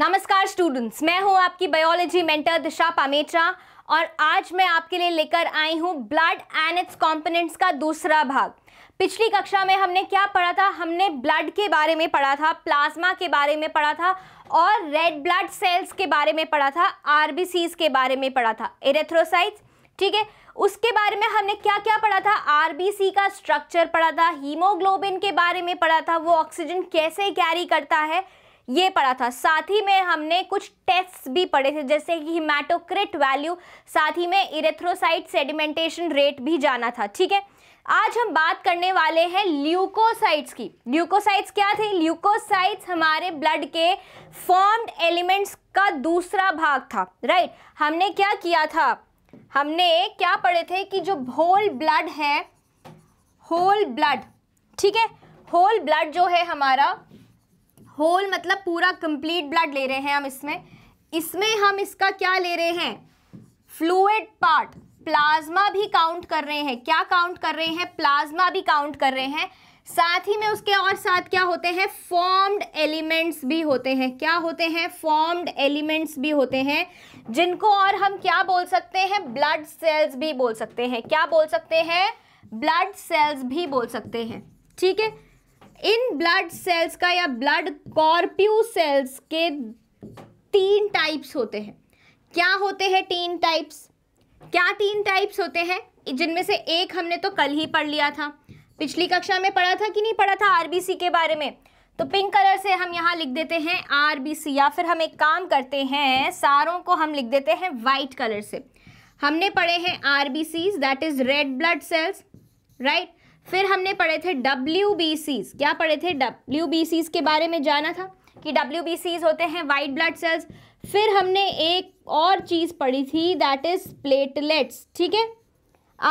नमस्कार स्टूडेंट्स मैं हूं आपकी बायोलॉजी मेंटर दिशा पामेट्रा और आज मैं आपके लिए लेकर आई हूं ब्लड एंड इट्स कंपोनेंट्स का दूसरा भाग पिछली कक्षा में हमने क्या पढ़ा था हमने ब्लड के बारे में पढ़ा था प्लाज्मा के बारे में पढ़ा था और रेड ब्लड सेल्स के बारे में पढ़ा था आर के बारे में पढ़ा था एरेथ्रोसाइट्स ठीक है उसके बारे में हमने क्या क्या पढ़ा था आरबीसी का स्ट्रक्चर पढ़ा था हीमोग्लोबिन के बारे में पढ़ा था वो ऑक्सीजन कैसे कैरी करता है ये पढ़ा था साथ ही में हमने कुछ टेस्ट भी पढ़े थे जैसे कि हिमाटोक्रिट वैल्यू साथ ही में इरेथ्रोसाइट सेडिमेंटेशन रेट भी जाना था ठीक है आज हम बात करने वाले हैं ल्यूकोसाइट्स की ल्यूकोसाइट्स क्या थे ल्यूकोसाइट्स हमारे ब्लड के फॉर्म्ड एलिमेंट्स का दूसरा भाग था राइट हमने क्या किया था हमने क्या पढ़े थे कि जो होल ब्लड है होल ब्लड ठीक है होल ब्लड जो है हमारा होल मतलब पूरा कंप्लीट ब्लड ले रहे हैं हम इसमें इसमें हम इसका क्या ले रहे हैं फ्लूड पार्ट प्लाज्मा भी काउंट कर रहे हैं क्या काउंट कर रहे हैं प्लाज्मा भी काउंट कर रहे हैं साथ ही में उसके और साथ क्या होते हैं फॉर्म्ड एलिमेंट्स भी होते हैं क्या होते हैं फॉर्म्ड एलिमेंट्स भी होते हैं जिनको और हम क्या बोल सकते हैं ब्लड सेल्स भी बोल सकते हैं क्या बोल सकते हैं ब्लड सेल्स भी बोल सकते हैं ठीक है इन ब्लड सेल्स का या ब्लड कॉर्प्यू सेल्स के तीन टाइप्स होते हैं क्या होते हैं तीन टाइप्स क्या तीन टाइप्स होते हैं जिनमें से एक हमने तो कल ही पढ़ लिया था पिछली कक्षा में पढ़ा था कि नहीं पढ़ा था आरबीसी के बारे में तो पिंक कलर से हम यहाँ लिख देते हैं आरबीसी या फिर हम एक काम करते हैं सारों को हम लिख देते हैं वाइट कलर से हमने पढ़े हैं R B Cs that is red blood cells right फिर हमने पढ़े थे डब्ल्यू क्या पढ़े थे डब्ल्यू के बारे में जाना था कि डब्ल्यू होते हैं वाइट ब्लड सेल्स फिर हमने एक और चीज़ पढ़ी थी दैट इज़ प्लेटलेट्स ठीक है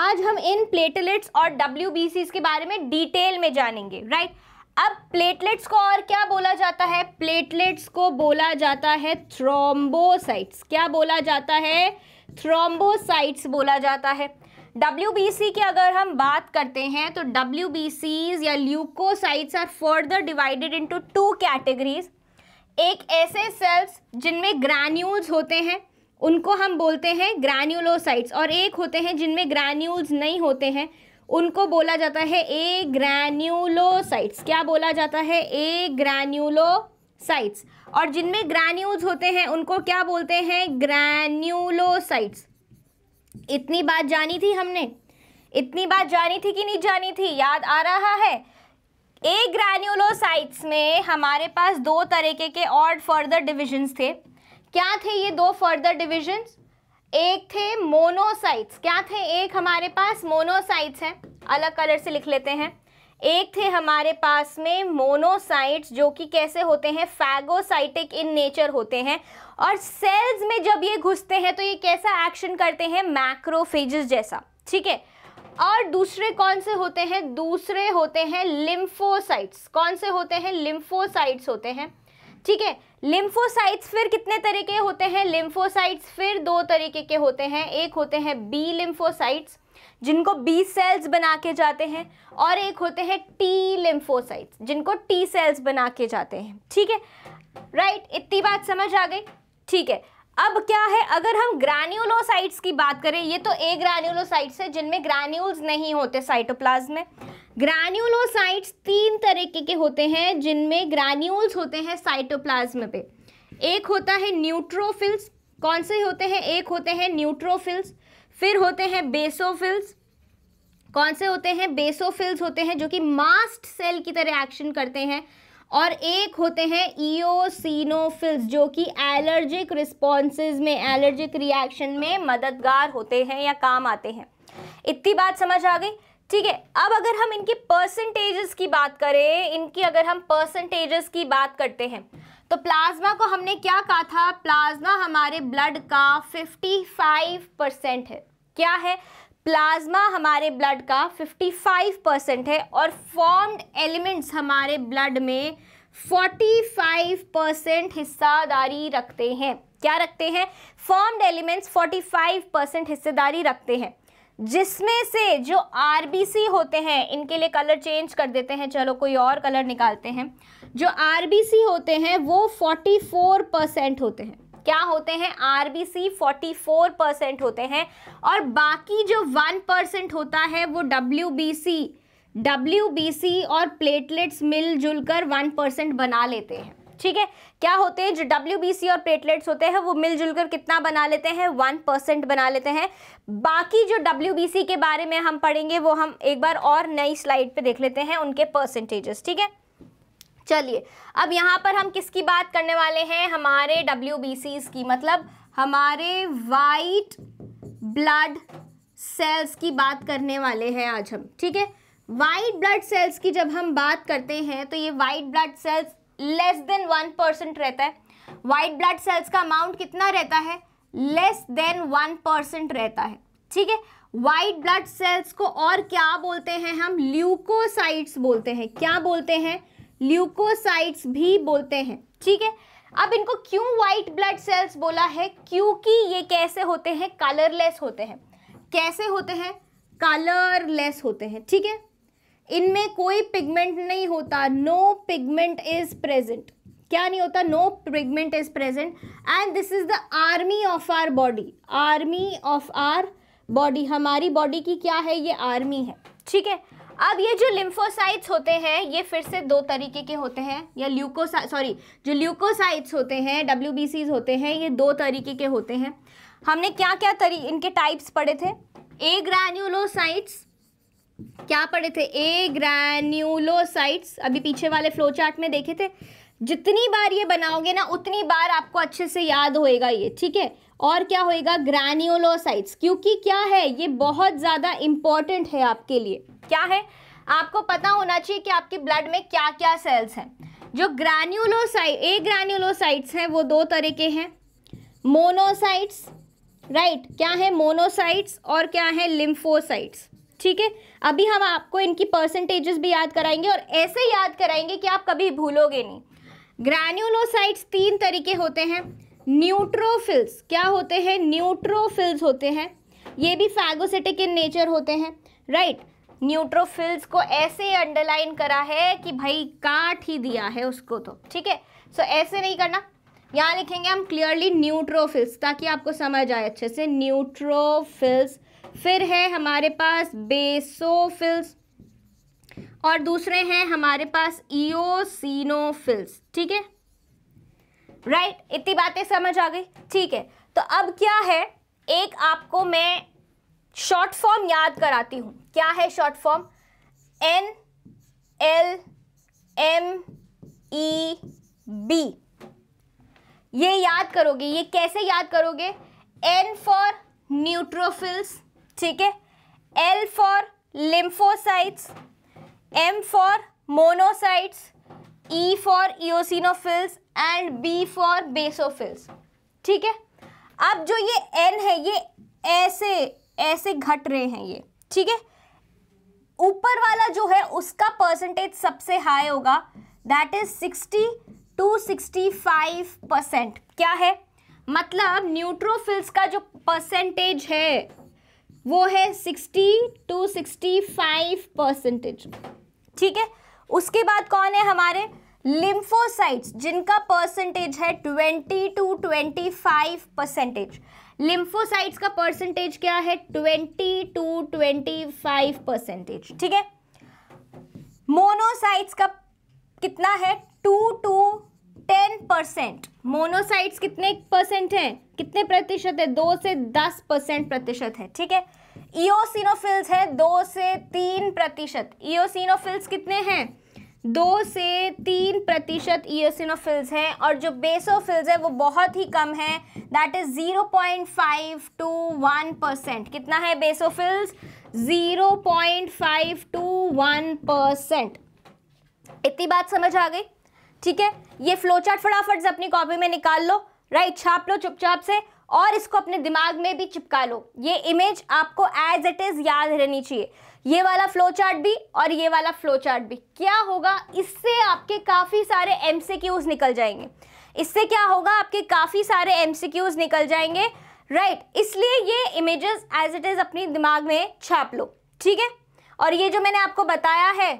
आज हम इन प्लेटलेट्स और डब्ल्यू के बारे में डिटेल में जानेंगे राइट अब प्लेटलेट्स को और क्या बोला जाता है प्लेटलेट्स को बोला जाता है थ्रोम्बोसाइट्स क्या बोला जाता है थ्रोम्बोसाइट्स बोला जाता है डब्ल्यू की अगर हम बात करते हैं तो डब्ल्यू या leukocytes are further divided into two categories एक ऐसे सेल्स जिनमें ग्रैन्यूल्स होते हैं उनको हम बोलते हैं ग्रैन्यूलोसाइट्स और एक होते हैं जिनमें ग्रैन्यूल्स नहीं होते हैं उनको बोला जाता है ए ग्रैन्यूलोसाइट्स क्या बोला जाता है ए ग्रैन्यूलोसाइट्स और जिनमें ग्रैन्यूल्स होते हैं उनको क्या बोलते हैं ग्रैन्यूलोसाइट्स इतनी बात जानी थी हमने इतनी बात जानी थी कि नहीं जानी थी याद आ रहा है ए ग्रैन्यूलोसाइट्स में हमारे पास दो तरीके के और फर्दर डिविजन्स थे क्या थे ये दो फर्दर डिविजन्स एक थे मोनोसाइट्स क्या थे एक हमारे पास मोनोसाइट्स हैं अलग कलर से लिख लेते हैं एक थे हमारे पास में मोनोसाइट्स जो कि कैसे होते हैं फैगोसाइटिक इन नेचर होते हैं और सेल्स में जब ये घुसते हैं तो ये कैसा एक्शन करते हैं मैक्रोफेजेस जैसा ठीक है और दूसरे कौन से होते हैं दूसरे होते हैं लिम्फोसाइट्स कौन से होते हैं लिम्फोसाइट्स होते हैं ठीक है लिम्फोसाइट्स फिर कितने तरीके होते हैं लिम्फोसाइट्स फिर दो तरीके के होते हैं एक होते हैं बी लिम्फोसाइट्स जिनको बी सेल्स बना के जाते हैं और एक होते हैं टी लिम्फोसाइट्स जिनको टी सेल्स बना के जाते हैं ठीक है राइट right, इतनी बात समझ आ गई ठीक है अब क्या है अगर हम ग्रैन्यूलोसाइट्स की बात करें ये तो ए ग्रैन्यूलोसाइट्स है जिनमें ग्रैन्यूल्स नहीं होते साइटोप्लाज्म में ग्रैन्यूलोसाइट्स तीन तरीके के होते हैं जिनमें ग्रैन्यूल्स होते हैं साइटोप्लाज्म पे एक होता है न्यूट्रोफिल्स कौन से होते हैं एक होते हैं न्यूट्रोफिल्स फिर होते हैं बेसोफिल्स कौन से होते हैं बेसोफिल्स होते हैं जो कि मास्ट सेल की तरह एक्शन करते हैं और एक होते हैं ईओसिनोफिल्स जो कि एलर्जिक रिस्पॉन्सेज में एलर्जिक रिएक्शन में मददगार होते हैं या काम आते हैं इतनी बात समझ आ गई ठीक है अब अगर हम इनकी परसेंटेजेस की बात करें इनकी अगर हम परसेंटेजेस की बात करते हैं तो प्लाज्मा को हमने क्या कहा था प्लाज्मा हमारे ब्लड का 55 परसेंट है क्या है प्लाज्मा हमारे ब्लड का 55 परसेंट है और फॉर्म्ड एलिमेंट्स हमारे ब्लड में 45 परसेंट हिस्सादारी रखते हैं क्या रखते हैं फॉर्म्ड एलिमेंट्स 45 परसेंट हिस्सेदारी रखते हैं जिसमें से जो आर होते हैं इनके लिए कलर चेंज कर देते हैं चलो कोई और कलर निकालते हैं जो आर होते हैं वो 44 परसेंट होते हैं क्या होते हैं आरबीसी 44 परसेंट होते हैं और बाकी जो 1 परसेंट होता है वो बी डब्ल्यूबीसी और प्लेटलेट्स मिलजुल कर वन परसेंट बना लेते हैं ठीक है क्या होते हैं जो डब्ल्यू बी सी और प्लेटलेट्स होते हैं वो मिलजुल कर कितना बना लेते हैं वन परसेंट बना लेते हैं बाकी जो डब्ल्यू बी सी के बारे में हम पढ़ेंगे वो हम एक बार और नई स्लाइड पे देख लेते हैं उनके परसेंटेजेस ठीक है चलिए अब यहाँ पर हम किसकी बात करने वाले हैं हमारे डब्ल्यू की मतलब हमारे वाइट ब्लड सेल्स की बात करने वाले हैं आज हम ठीक है वाइट ब्लड सेल्स की जब हम बात करते हैं तो ये white blood cells less than one percent रहता है वाइट ब्लड सेल्स का अमाउंट कितना रहता है लेस देन वन परसेंट रहता है ठीक है वाइट ब्लड सेल्स को और क्या बोलते हैं हम ल्यूकोसाइट्स बोलते हैं क्या बोलते हैं ल्यूकोसाइट्स भी बोलते हैं ठीक है अब इनको क्यों व्हाइट ब्लड सेल्स बोला है क्योंकि ये कैसे होते हैं कलरलेस होते हैं कैसे होते हैं कलरलेस होते हैं ठीक है इनमें कोई पिगमेंट नहीं होता नो पिगमेंट इज प्रेजेंट क्या नहीं होता no pigment is present and this is the army of our body army of our body हमारी बॉडी की क्या है ये आर्मी है ठीक है अब ये जो लिम्फोसाइट्स होते हैं ये फिर से दो तरीके के होते हैं या ल्यूकोसा सॉरी जो ल्यूकोसाइट्स होते हैं डब्ल्यू होते हैं ये दो तरीके के होते हैं हमने क्या क्या तरी इनके टाइप्स पढ़े थे ए ग्रैन्यूलोसाइट्स क्या पढ़े थे ए ग्रैन्यूलोसाइट्स अभी पीछे वाले फ्लो चार्ट में देखे थे जितनी बार ये बनाओगे ना उतनी बार आपको अच्छे से याद होएगा ये ठीक है और क्या होएगा ग्रैन्यूलोसाइट्स क्योंकि क्या है ये बहुत ज़्यादा इम्पॉर्टेंट है आपके लिए क्या है आपको पता होना चाहिए कि आपके ब्लड में क्या क्या सेल्स हैं जो ग्रैन्यूलोसाइट ए ग्रैन्यूलोसाइट्स हैं वो दो तरह के हैं मोनोसाइट्स राइट right, क्या है मोनोसाइट्स और क्या है लिम्फोसाइट्स ठीक है अभी हम आपको इनकी परसेंटेजेस भी याद कराएंगे और ऐसे याद कराएंगे कि आप कभी भूलोगे नहीं ग्रैन्यूलोसाइट्स तीन तरीके होते हैं न्यूट्रोफिल्स क्या होते हैं न्यूट्रोफिल्स होते हैं ये भी फैगोसिटिक इन नेचर होते हैं राइट न्यूट्रोफिल्स को ऐसे अंडरलाइन करा है कि भाई काट ही दिया है उसको तो ठीक है सो ऐसे नहीं करना यहाँ लिखेंगे हम क्लियरली न्यूट्रोफिल्स ताकि आपको समझ आए अच्छे से न्यूट्रोफिल्स फिर है हमारे पास बेसोफिल्स और दूसरे हैं हमारे पास ईओसिनोफिल्स ठीक है राइट right? इतनी बातें समझ आ गई ठीक है तो अब क्या है एक आपको मैं शॉर्ट फॉर्म याद कराती हूँ क्या है short form N L M E B ये याद करोगे ये कैसे याद करोगे एन फॉर न्यूट्रोफिल्स ठीक है L for lymphocytes M for monocytes E for eosinophils and B for basophils ठीक है अब जो ये एन है ये ऐसे ऐसे घट रहे हैं ये ठीक है ऊपर वाला जो है उसका परसेंटेज सबसे हाई होगा that is sixty two sixty five percent क्या है मतलब न्यूट्रोफिल्स का जो परसेंटेज है वो है sixty two sixty five percentage ठीक है उसके बाद कौन है हमारे लिम्फोसाइट्स जिनका परसेंटेज है 20 टू 25 परसेंटेज लिम्फोसाइट्स का परसेंटेज क्या है 20 टू 25 परसेंटेज ठीक है मोनोसाइट्स का कितना है 2 टू 10 परसेंट मोनोसाइट्स कितने परसेंट हैं कितने प्रतिशत है दो से दस परसेंट प्रतिशत है ठीक है ईओसिनोफिल्स है दो से तीन प्रतिशत ईओसिनोफिल्स कितने हैं दो से तीन प्रतिशत ईओसिनोफिल्स हैं और जो बेसोफिल्स है वो बहुत ही कम है that is zero point five to one percent कितना है basophils zero point five to one percent इतनी बात समझ आ गई ठीक है ये फ्लोचार्ट फटाफट से अपनी कॉपी में निकाल लो राइट छाप लो चुपचाप से और इसको अपने दिमाग में भी चिपका लो ये इमेज आपको एज इट इज़ याद रहनी चाहिए ये वाला फ्लो चार्ट भी और ये वाला फ्लो चार्ट भी क्या होगा इससे आपके काफ़ी सारे एम निकल जाएंगे इससे क्या होगा आपके काफ़ी सारे एम निकल जाएंगे राइट right. इसलिए ये इमेजेस एज इट इज़ अपने दिमाग में छाप लो ठीक है और ये जो मैंने आपको बताया है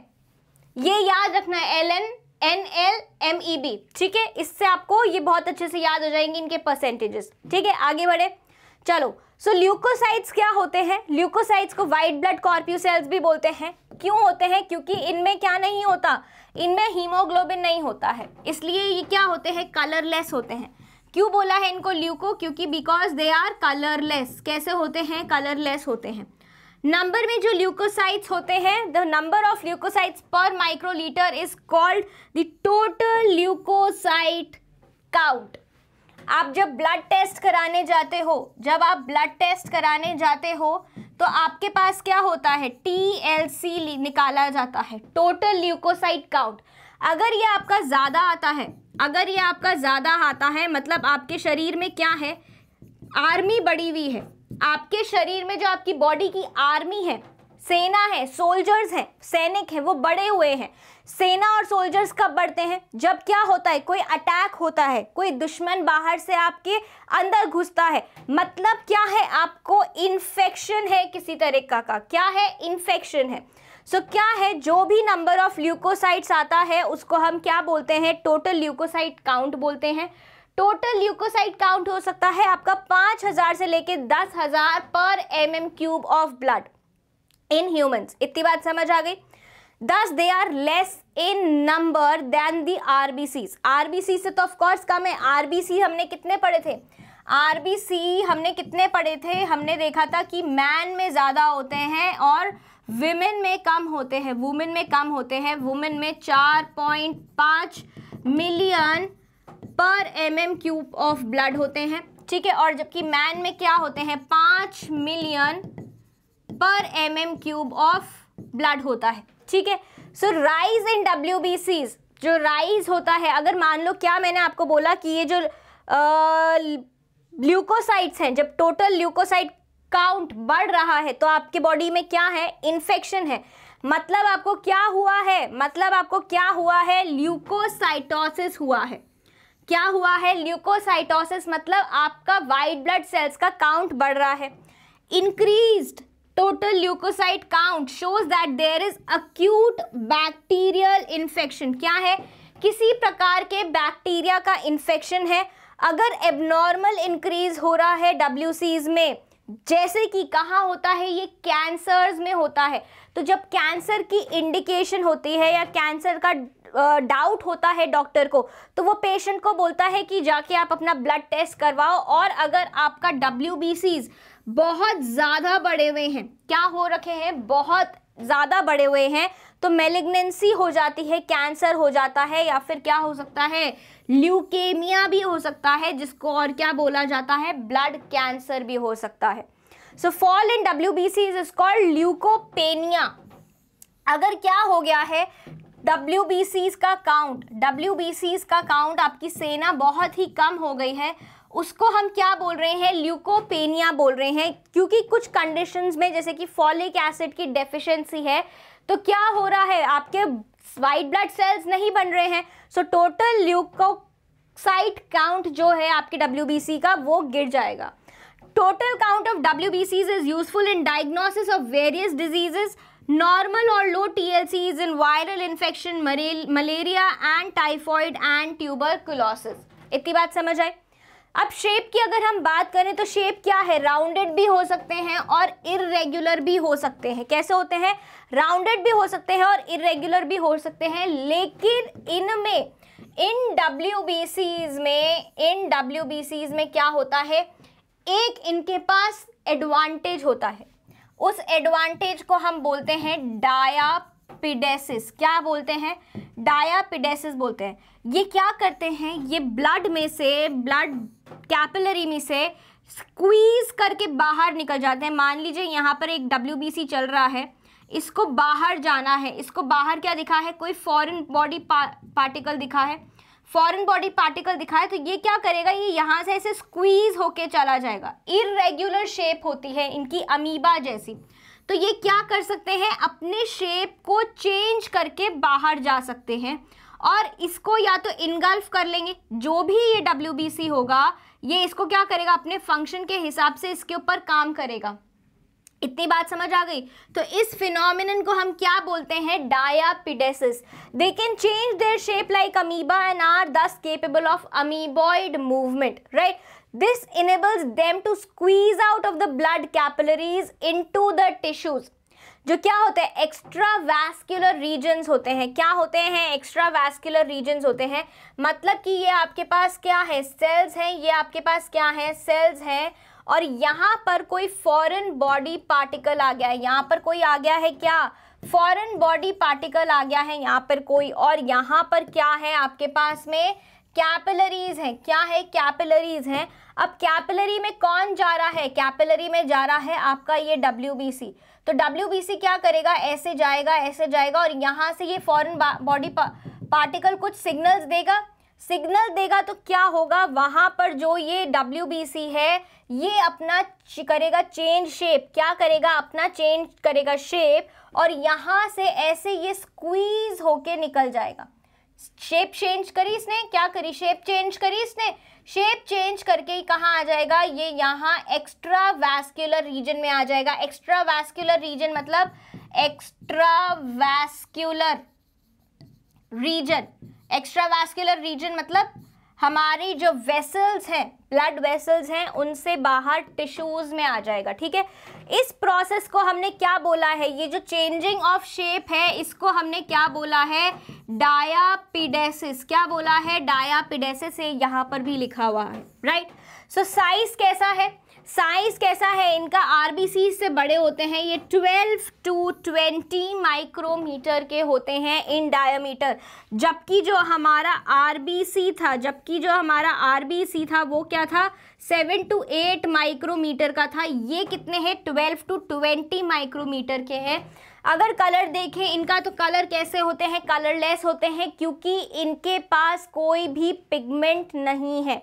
ये याद रखना है L N N L M E B ठीक है इससे आपको ये बहुत अच्छे से याद हो जाएंगे इनके परसेंटेजेस ठीक है आगे बढ़े चलो सो so, ल्यूकोसाइट्स क्या होते हैं ल्यूकोसाइट्स को वाइट ब्लड सेल्स भी बोलते हैं क्यों होते हैं क्योंकि इनमें क्या नहीं होता इनमें हीमोग्लोबिन नहीं होता है इसलिए ये क्या होते हैं कलरलेस होते हैं क्यों बोला है इनको ल्यूको क्योंकि बिकॉज दे आर कलरलेस कैसे होते हैं कलरलेस होते हैं नंबर में जो ल्यूकोसाइट्स होते हैं the number of leukocytes per microlitre is called the total leukocyte count आप जब ब्लड टेस्ट कराने जाते हो जब आप ब्लड टेस्ट कराने जाते हो तो आपके पास क्या होता है टी एल सी निकाला जाता है टोटल ल्यूकोसाइट काउंट अगर ये आपका ज़्यादा आता है अगर ये आपका ज़्यादा आता है मतलब आपके शरीर में क्या है आर्मी बड़ी हुई है आपके शरीर में जो आपकी बॉडी की आर्मी है सेना है सोल्जर्स हैं सैनिक हैं वो बड़े हुए हैं सेना और सोल्जर्स कब बढ़ते हैं जब क्या होता है कोई अटैक होता है कोई दुश्मन बाहर से आपके अंदर घुसता है मतलब क्या है आपको इन्फेक्शन है किसी तरीका का क्या है इन्फेक्शन है सो so, क्या है जो भी नंबर ऑफ ल्यूकोसाइट्स आता है उसको हम क्या बोलते हैं टोटल ल्यूकोसाइट काउंट बोलते हैं टोटल ल्यूकोसाइट काउंट हो सकता है आपका 5000 से लेकर 10000 per M M cube of blood in humans इतनी बात समझ आ गई thus they are less in number than the B C से तो ऑफकोर्स कम है सी हमने कितने पढ़े थे आरबीसी हमने कितने पढ़े थे हमने देखा था कि मैन में ज़्यादा होते हैं और वुमेन में कम होते हैं वुमेन में कम होते हैं वुमेन में चार पॉइंट पाँच million per M M cube of blood होते हैं ठीक है और जबकि मैन में क्या होते हैं पाँच million per M M cube of blood होता है ठीक है so rise in W B Cs जो राइज होता है अगर मान लो क्या मैंने आपको बोला कि ये जो ल्यूकोसाइट्स हैं जब टोटल ल्यूकोसाइट काउंट बढ़ रहा है तो आपके बॉडी में क्या है इन्फेक्शन है मतलब आपको क्या हुआ है मतलब आपको क्या हुआ है ल्यूकोसाइटोसिस हुआ है क्या हुआ है ल्यूकोसाइटोसिस मतलब आपका वाइट ब्लड सेल्स का काउंट बढ़ रहा है increased total leukocyte count shows that there is acute bacterial infection क्या है किसी प्रकार के बैक्टीरिया का इन्फेक्शन है अगर एबनॉर्मल इंक्रीज हो रहा है डब्ल्यू में जैसे कि कहा होता है ये कैंसर्स में होता है तो जब कैंसर की इंडिकेशन होती है या कैंसर का डाउट होता है डॉक्टर को तो वो पेशेंट को बोलता है कि जाके आप अपना ब्लड टेस्ट करवाओ और अगर आपका डब्ल्यू बहुत ज़्यादा बढ़े हुए हैं क्या हो रखे हैं बहुत ज़्यादा बढ़े हुए हैं तो मेलिग्नेंसी हो जाती है कैंसर हो जाता है या फिर क्या हो सकता है ल्यूकेमिया भी हो सकता है जिसको और क्या बोला जाता है ब्लड कैंसर भी हो सकता है so fall in W B C is called leukopenia अगर क्या हो गया है डब्ल्यू बी सीज का काउंट डब्ल्यू बी सीज का काउंट आपकी सेना बहुत ही कम हो गई है उसको हम क्या बोल रहे हैं ल्यूकोपेनिया बोल रहे हैं क्योंकि कुछ कंडीशंस में जैसे कि फॉलिक एसिड की डेफिशिएंसी है तो क्या हो रहा है आपके वाइट ब्लड सेल्स नहीं बन रहे हैं सो टोटल ल्यूकोसाइट काउंट जो है आपके डब्ल्यू का वो गिर जाएगा total count of W is useful in diagnosis of various diseases normal or low in viral viral malaria and typhoid and tuber tuberculosis. इतनी बात समझ आए अब शेप की अगर हम बात करें तो शेप क्या है राउंडेड भी हो सकते हैं और इरेगुलर भी हो सकते हैं कैसे होते हैं राउंडेड भी हो सकते हैं और इरेगुलर भी हो सकते हैं लेकिन इनमें इन डब्ल्यू में इन डब्ल्यू में क्या होता है एक इनके पास एडवांटेज होता है उस एडवांटेज को हम बोलते हैं डायापिडेसिस क्या बोलते हैं डायापिडेसिस बोलते हैं ये क्या करते हैं ये ब्लड में से ब्लड कैपिलरी में से स्क्वीज करके बाहर निकल जाते हैं मान लीजिए यहाँ पर एक डब्ल्यू चल रहा है इसको बाहर जाना है इसको बाहर क्या दिखा है कोई फॉरेन बॉडी पा, पार्टिकल दिखा है फॉरेन बॉडी पार्टिकल दिखा है तो ये क्या करेगा ये यहाँ से ऐसे स्क्वीज होके चला जाएगा इरेग्युलर शेप होती है इनकी अमीबा जैसी तो ये क्या कर सकते हैं अपने शेप को चेंज करके बाहर जा सकते हैं और इसको या तो इनगल्फ कर लेंगे जो भी ये डब्ल्यू होगा ये इसको क्या करेगा अपने फंक्शन के हिसाब से इसके ऊपर काम करेगा इतनी बात समझ आ गई तो इस फिनोमिन को हम क्या बोलते हैं diapedesis they can change their shape like amoeba and are thus capable of amoeboid movement right this enables them to squeeze out of the blood capillaries into the tissues जो क्या होते हैं एक्स्ट्रा वैस्कुलर रीजन्स होते हैं क्या होते हैं extra vascular regions होते हैं मतलब कि ये आपके पास क्या है सेल्स हैं ये आपके पास क्या है सेल्स हैं और यहाँ पर कोई फॉरेन बॉडी पार्टिकल आ गया है यहाँ पर कोई आ गया है क्या फॉरेन बॉडी पार्टिकल आ गया है यहाँ पर कोई और यहाँ पर क्या है आपके पास में कैपिलरीज हैं क्या है कैपिलरीज हैं अब कैपिलरी में कौन जा रहा है कैपिलरी में जा रहा है आपका ये डब्ल्यू बी सी तो डब्ल्यू क्या करेगा ऐसे जाएगा ऐसे जाएगा और यहाँ से ये फॉरन बॉडी पा, पार्टिकल कुछ सिग्नल्स देगा सिग्नल देगा तो क्या होगा वहाँ पर जो ये डब्ल्यू है ये अपना करेगा चेंज शेप क्या करेगा अपना चेंज करेगा शेप और यहाँ से ऐसे ये स्क्वीज होके निकल जाएगा शेप चेंज करी इसने क्या करी शेप चेंज करी इसने शेप चेंज करके ही कहाँ आ जाएगा ये यहाँ एक्स्ट्रा वैस्क्यूलर रीजन में आ जाएगा एक्स्ट्रा वैस्क्यूलर रीजन मतलब extra vascular region extra vascular region मतलब हमारी जो वेसल्स हैं ब्लड वेसल्स हैं उनसे बाहर टिश्यूज में आ जाएगा ठीक है इस प्रोसेस को हमने क्या बोला है ये जो चेंजिंग ऑफ शेप है इसको हमने क्या बोला है डायापिडेसिस क्या बोला है डायापिडेसिस यहाँ पर भी लिखा हुआ है राइट सो साइज कैसा है साइज कैसा है इनका आरबीसी से बड़े होते हैं ये 12 टू 20 माइक्रोमीटर के होते हैं इन डायमीटर जबकि जो हमारा आरबीसी था जबकि जो हमारा आरबीसी था वो क्या था 7 टू 8 माइक्रोमीटर का था ये कितने हैं 12 टू 20 माइक्रोमीटर के हैं अगर कलर देखें इनका तो कलर कैसे होते हैं कलरलेस होते हैं क्योंकि इनके पास कोई भी पिगमेंट नहीं है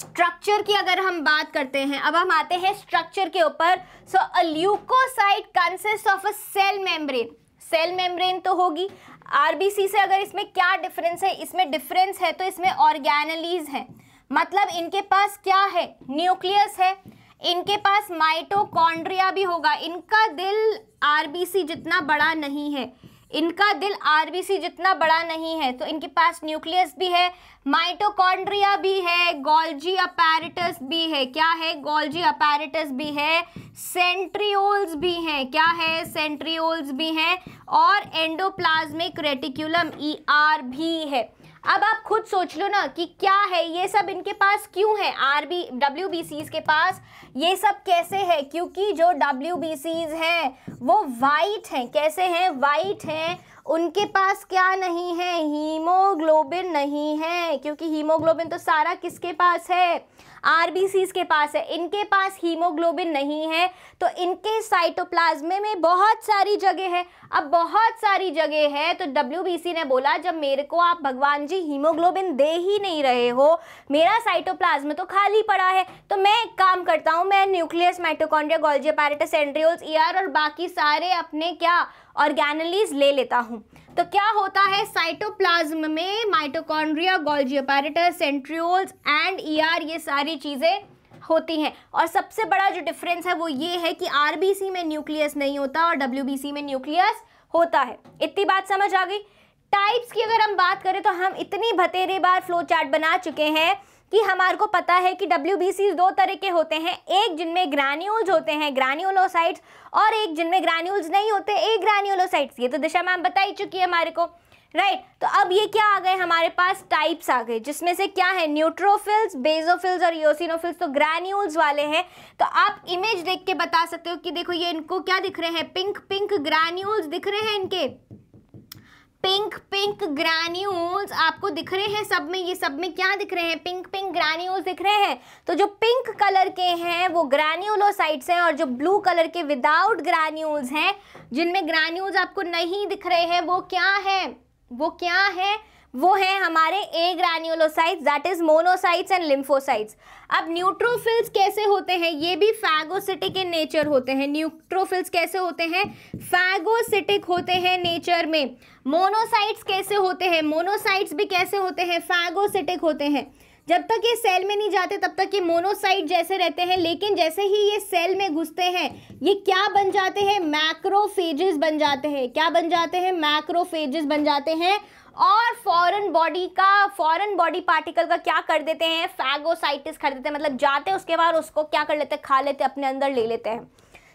स्ट्रक्चर की अगर हम बात करते हैं अब हम आते हैं स्ट्रक्चर के ऊपर so a leukocyte consist of a cell membrane cell membrane तो होगी आरबीसी से अगर इसमें क्या डिफरेंस है इसमें डिफरेंस है तो इसमें ऑर्गेनलीज है मतलब इनके पास क्या है न्यूक्लियस है इनके पास माइटोकॉन्ड्रिया भी होगा इनका दिल आरबीसी जितना बड़ा नहीं है इनका दिल आरबीसी जितना बड़ा नहीं है तो इनके पास न्यूक्लियस भी है माइटोकॉन्ड्रिया भी है गोल्जी अपैरेटस भी है क्या है गोल्जी अपैरेटस भी है सेंट्रियोल्स भी हैं क्या है सेंट्रियोल्स भी हैं और एंडोप्लाज्मिक रेटिकुलम ईआर e भी है अब आप खुद सोच लो ना कि क्या है ये सब इनके पास क्यों है R B W B Cs के पास ये सब कैसे है क्योंकि जो डब्ल्यू बी सीज हैं वो वाइट हैं कैसे हैं वाइट हैं उनके पास क्या नहीं है हीमोग्लोबिन नहीं है क्योंकि हीमोग्लोबिन तो सारा किसके पास है आरबीसीज के पास है इनके पास हीमोग्लोबिन नहीं है तो इनके साइटोप्लाज्मे में बहुत सारी जगह है अब बहुत सारी जगह है तो डब्ल्यू ने बोला जब मेरे को आप भगवान जी हीमोग्लोबिन दे ही नहीं रहे हो मेरा साइटोप्लाज्म तो खाली पड़ा है तो मैं एक काम करता हूँ मैं न्यूक्लियस माइटोकॉन्ड्रिया गोल्जिया पैरेटस एंड्रियोल्स ईआर e और बाकी सारे अपने क्या ऑर्गेनलीज ले लेता हूँ तो क्या होता है साइटोप्लाज्म में mitochondria Golgi centrioles and ER ये सारी चीज़ें होती हैं और सबसे बड़ा जो डिफरेंस है वो ये है कि आरबीसी में न्यूक्लियस नहीं होता और सी में न्यूक्लियस होता है इतनी बात समझ आ गई टाइप्स की अगर हम बात करें तो हम इतनी भतेरे बार फ्लो चार्ट बना चुके हैं कि हमारे को पता है कि डब्ल्यू दो तरह के होते हैं एक जिनमें ग्रैन्यूल्स होते हैं ग्रैन्यूलोसाइट्स और एक जिनमें ग्रैन्यूल्स नहीं होते एक ग्रैन्यूलोसाइट्स ये तो दिशा मैम बता ही चुकी है हमारे को राइट right. तो अब ये क्या आ गए हमारे पास टाइप्स आ गए जिसमें से क्या है न्यूट्रोफिल्स बेजोफिल्स और योसिनोफिल्स तो ग्रैन्यूल्स वाले हैं तो आप इमेज देख के बता सकते हो कि देखो ये इनको क्या दिख रहे हैं पिंक पिंक ग्रैन्यूल्स दिख रहे हैं इनके पिंक पिंक ग्रैन्यूल्स आपको दिख रहे हैं सब में ये सब में क्या दिख रहे हैं पिंक पिंक ग्रैन्यूल्स दिख रहे हैं तो जो पिंक कलर के हैं वो ग्रैन्यूलोसाइट्स हैं और जो ब्लू कलर के विदाउट ग्रैन्यूल्स हैं जिनमें ग्रैन्यूल्स आपको नहीं दिख रहे हैं वो क्या है वो क्या है वो हैं हमारे agranulocytes that is monocytes and lymphocytes अब न्यूट्रोफिल्स कैसे होते हैं ये भी फैगोसिटिक इन नेचर होते हैं न्यूट्रोफिल्स कैसे होते हैं फैगोसिटिक होते हैं नेचर में मोनोसाइट्स कैसे होते हैं मोनोसाइट्स भी कैसे होते हैं फैगोसिटिक होते हैं जब तक ये सेल में नहीं जाते तब तक ये मोनोसाइट जैसे रहते हैं लेकिन जैसे ही ये सेल में घुसते हैं ये क्या बन जाते हैं मैक्रोफेजेस बन जाते हैं क्या बन जाते हैं मैक्रोफेजेस बन जाते हैं और फॉरेन बॉडी का फॉरेन बॉडी पार्टिकल का क्या कर देते हैं फैगोसाइटिस कर देते हैं मतलब जाते हैं उसके बाद उसको क्या कर लेते हैं खा लेते हैं अपने अंदर ले लेते हैं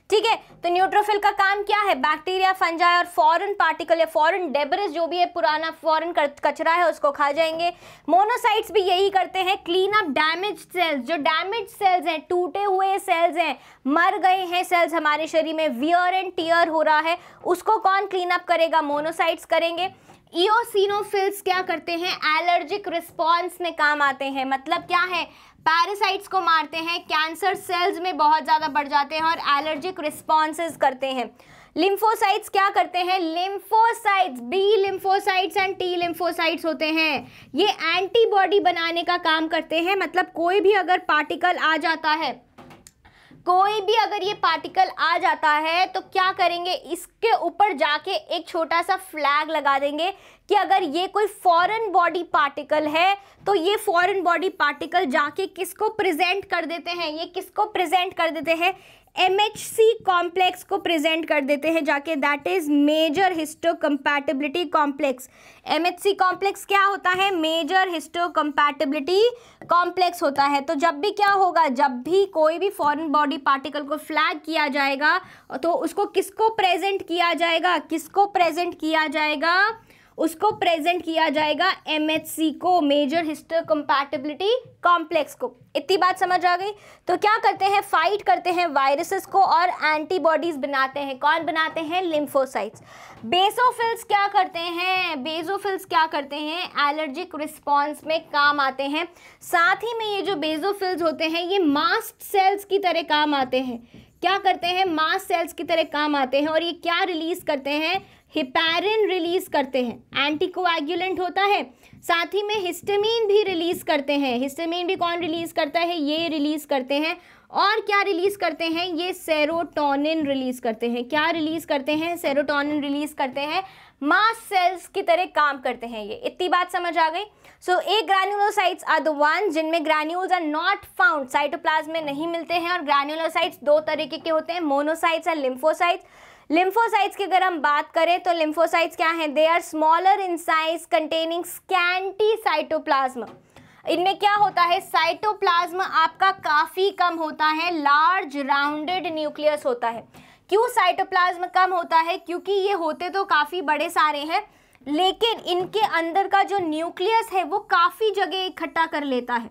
ठीक है तो न्यूट्रोफिल का काम क्या है बैक्टीरिया फंजाई और फॉरेन पार्टिकल या फॉरेन डेबरिस जो भी है पुराना फॉरेन कचरा है उसको खा जाएंगे मोनोसाइट्स भी यही करते हैं क्लीन अप डैमेज सेल्स जो डैमेज सेल्स हैं टूटे हुए सेल्स हैं मर गए हैं सेल्स हमारे शरीर में वियर एंड टीयर हो रहा है उसको कौन क्लीन अप करेगा मोनोसाइट्स करेंगे ईओसिनोफिल्स क्या करते हैं एलर्जिक रिस्पॉन्स में काम आते हैं मतलब क्या है पैरासाइट्स को मारते हैं कैंसर सेल्स में बहुत ज़्यादा बढ़ जाते हैं और एलर्जिक रिस्पॉन्सेज करते हैं लिम्फोसाइट्स क्या करते हैं lymphocytes B lymphocytes and T lymphocytes होते हैं ये एंटीबॉडी बनाने का काम करते हैं मतलब कोई भी अगर पार्टिकल आ जाता है कोई भी अगर ये पार्टिकल आ जाता है तो क्या करेंगे इसके ऊपर जाके एक छोटा सा फ्लैग लगा देंगे कि अगर ये कोई फॉरेन बॉडी पार्टिकल है तो ये फॉरेन बॉडी पार्टिकल जाके किसको प्रेजेंट कर देते हैं ये किसको प्रेजेंट कर देते हैं एम एच सी कॉम्प्लेक्स को प्रेजेंट कर देते हैं जाके that is major histocompatibility complex M H C complex क्या होता है मेजर हिस्टो कंपैटिबिलिटी कॉम्प्लेक्स होता है तो जब भी क्या होगा जब भी कोई भी फॉरेन बॉडी पार्टिकल को फ्लैग किया जाएगा तो उसको किसको प्रेजेंट किया जाएगा किसको प्रेजेंट किया जाएगा उसको प्रेजेंट किया जाएगा एम को मेजर हिस्टो कंपैटिबिलिटी कॉम्प्लेक्स को इतनी बात समझ आ गई तो क्या करते हैं फाइट करते हैं वायरसेस को और एंटीबॉडीज बनाते हैं कौन बनाते हैं लिम्फोसाइट्स बेसोफिल्स क्या करते हैं बेजोफिल्स क्या करते हैं एलर्जिक रिस्पॉन्स में काम आते हैं साथ ही में ये जो बेजोफिल्स होते हैं ये मास्ट सेल्स की तरह काम आते हैं क्या करते हैं मास सेल्स की तरह काम आते हैं और ये क्या रिलीज करते हैं हिपैरिन रिलीज करते हैं एंटीकोएगुलेंट होता है साथ ही में हिस्टेमीन भी रिलीज करते हैं हिस्टेमीन भी कौन रिलीज करता है ये रिलीज करते हैं और क्या रिलीज करते हैं ये सेरोटोनिन रिलीज करते हैं क्या रिलीज करते हैं सेरोटोनिन रिलीज करते हैं मास सेल्स की तरह काम करते हैं ये इतनी बात समझ आ गई so agranulocytes are the one जिनमें granules are not found cytoplasm में नहीं मिलते हैं और ग्रैन्यूलोसाइट्स दो तरीके के होते हैं मोनोसाइट्स एंड लिम्फोसाइट्स लिम्फोसाइट्स की अगर हम बात करें तो लिम्फोसाइट्स क्या हैं they are smaller in size containing scanty cytoplasm इनमें क्या होता है साइटोप्लाज्म आपका काफ़ी कम होता है लार्ज राउंडेड न्यूक्लियस होता है क्यों साइटोप्लाज्म कम होता है क्योंकि ये होते तो काफ़ी बड़े सारे हैं लेकिन इनके अंदर का जो न्यूक्लियस है वो काफ़ी जगह इकट्ठा कर लेता है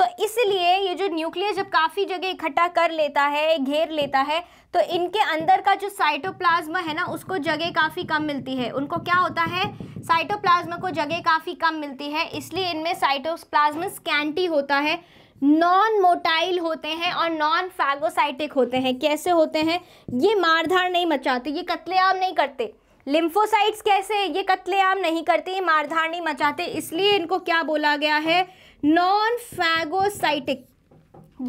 तो इसलिए ये जो न्यूक्लियस जब काफ़ी जगह इकट्ठा कर लेता है घेर लेता है तो इनके अंदर का जो साइटोप्लाज्मा है ना उसको जगह काफ़ी कम मिलती है उनको क्या होता है साइटोप्लाज्मा को जगह काफ़ी कम मिलती है इसलिए इनमें साइटोप्लाज्मा स्कैंटी होता है नॉन मोटाइल होते हैं और नॉन फैगोसाइटिक होते हैं कैसे होते हैं ये मारधार नहीं मचाते ये कत्लेआम नहीं करते लिम्फोसाइट्स कैसे ये कत्लेआम नहीं करते ये मारधार नहीं मचाते इसलिए इनको क्या बोला गया है नॉन फैगोसाइटिक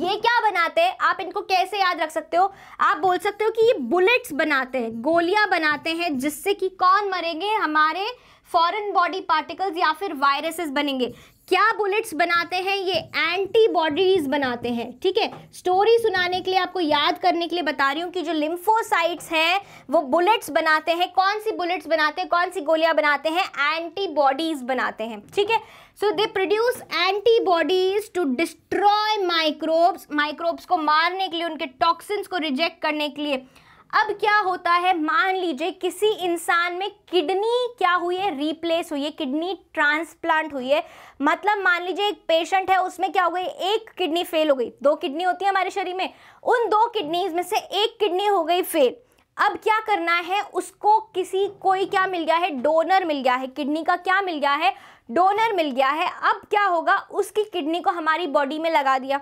ये क्या बनाते हैं आप इनको कैसे याद रख सकते हो आप बोल सकते हो कि ये बुलेट्स बनाते हैं गोलियां बनाते हैं जिससे कि कौन मरेंगे हमारे फॉरेन बॉडी पार्टिकल्स या फिर वायरसेस बनेंगे क्या बुलेट्स बनाते हैं ये एंटीबॉडीज बनाते हैं ठीक है स्टोरी सुनाने के लिए आपको याद करने के लिए बता रही हूँ कि जो लिम्फोसाइट्स हैं वो बुलेट्स बनाते हैं कौन सी बुलेट्स बनाते हैं कौन सी गोलियां बनाते हैं एंटीबॉडीज बनाते हैं ठीक है so they produce antibodies to destroy microbes microbes को मारने के लिए उनके टॉक्सिन्स को रिजेक्ट करने के लिए अब क्या होता है मान लीजिए किसी इंसान में किडनी क्या हुई है रिप्लेस हुई है किडनी ट्रांसप्लांट हुई है मतलब मान लीजिए एक पेशेंट है उसमें क्या हो गई एक किडनी फेल हो गई दो किडनी होती है हमारे शरीर में उन दो किडनीज में से एक किडनी हो गई फेल अब क्या करना है उसको किसी कोई क्या मिल गया है डोनर मिल गया है किडनी का क्या मिल गया है डोनर मिल गया है अब क्या होगा उसकी किडनी को हमारी बॉडी में लगा दिया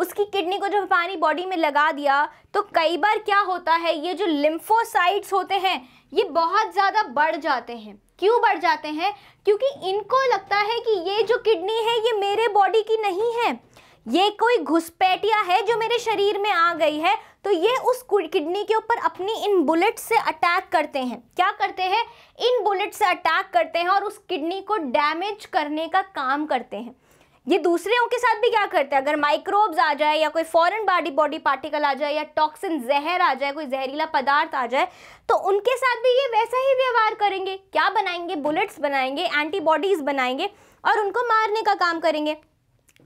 उसकी किडनी को जब पानी बॉडी में लगा दिया तो कई बार क्या होता है ये जो लिम्फोसाइट्स होते हैं ये बहुत ज़्यादा बढ़ जाते हैं क्यों बढ़ जाते हैं क्योंकि इनको लगता है कि ये जो किडनी है ये मेरे बॉडी की नहीं है ये कोई घुसपैठिया है जो मेरे शरीर में आ गई है तो ये उस किडनी के ऊपर अपनी इन बुलेट से अटैक करते हैं क्या करते हैं इन बुलेट से अटैक करते हैं और उस किडनी को डैमेज करने का काम करते हैं ये दूसरे के साथ भी क्या करता है अगर माइक्रोब्स आ जाए या कोई फॉरेन बॉडी बॉडी पार्टिकल आ जाए या टॉक्सिन जहर आ जाए कोई जहरीला पदार्थ आ जाए तो उनके साथ भी ये वैसा ही व्यवहार करेंगे क्या बनाएंगे बुलेट्स बनाएंगे एंटीबॉडीज़ बनाएंगे और उनको मारने का काम करेंगे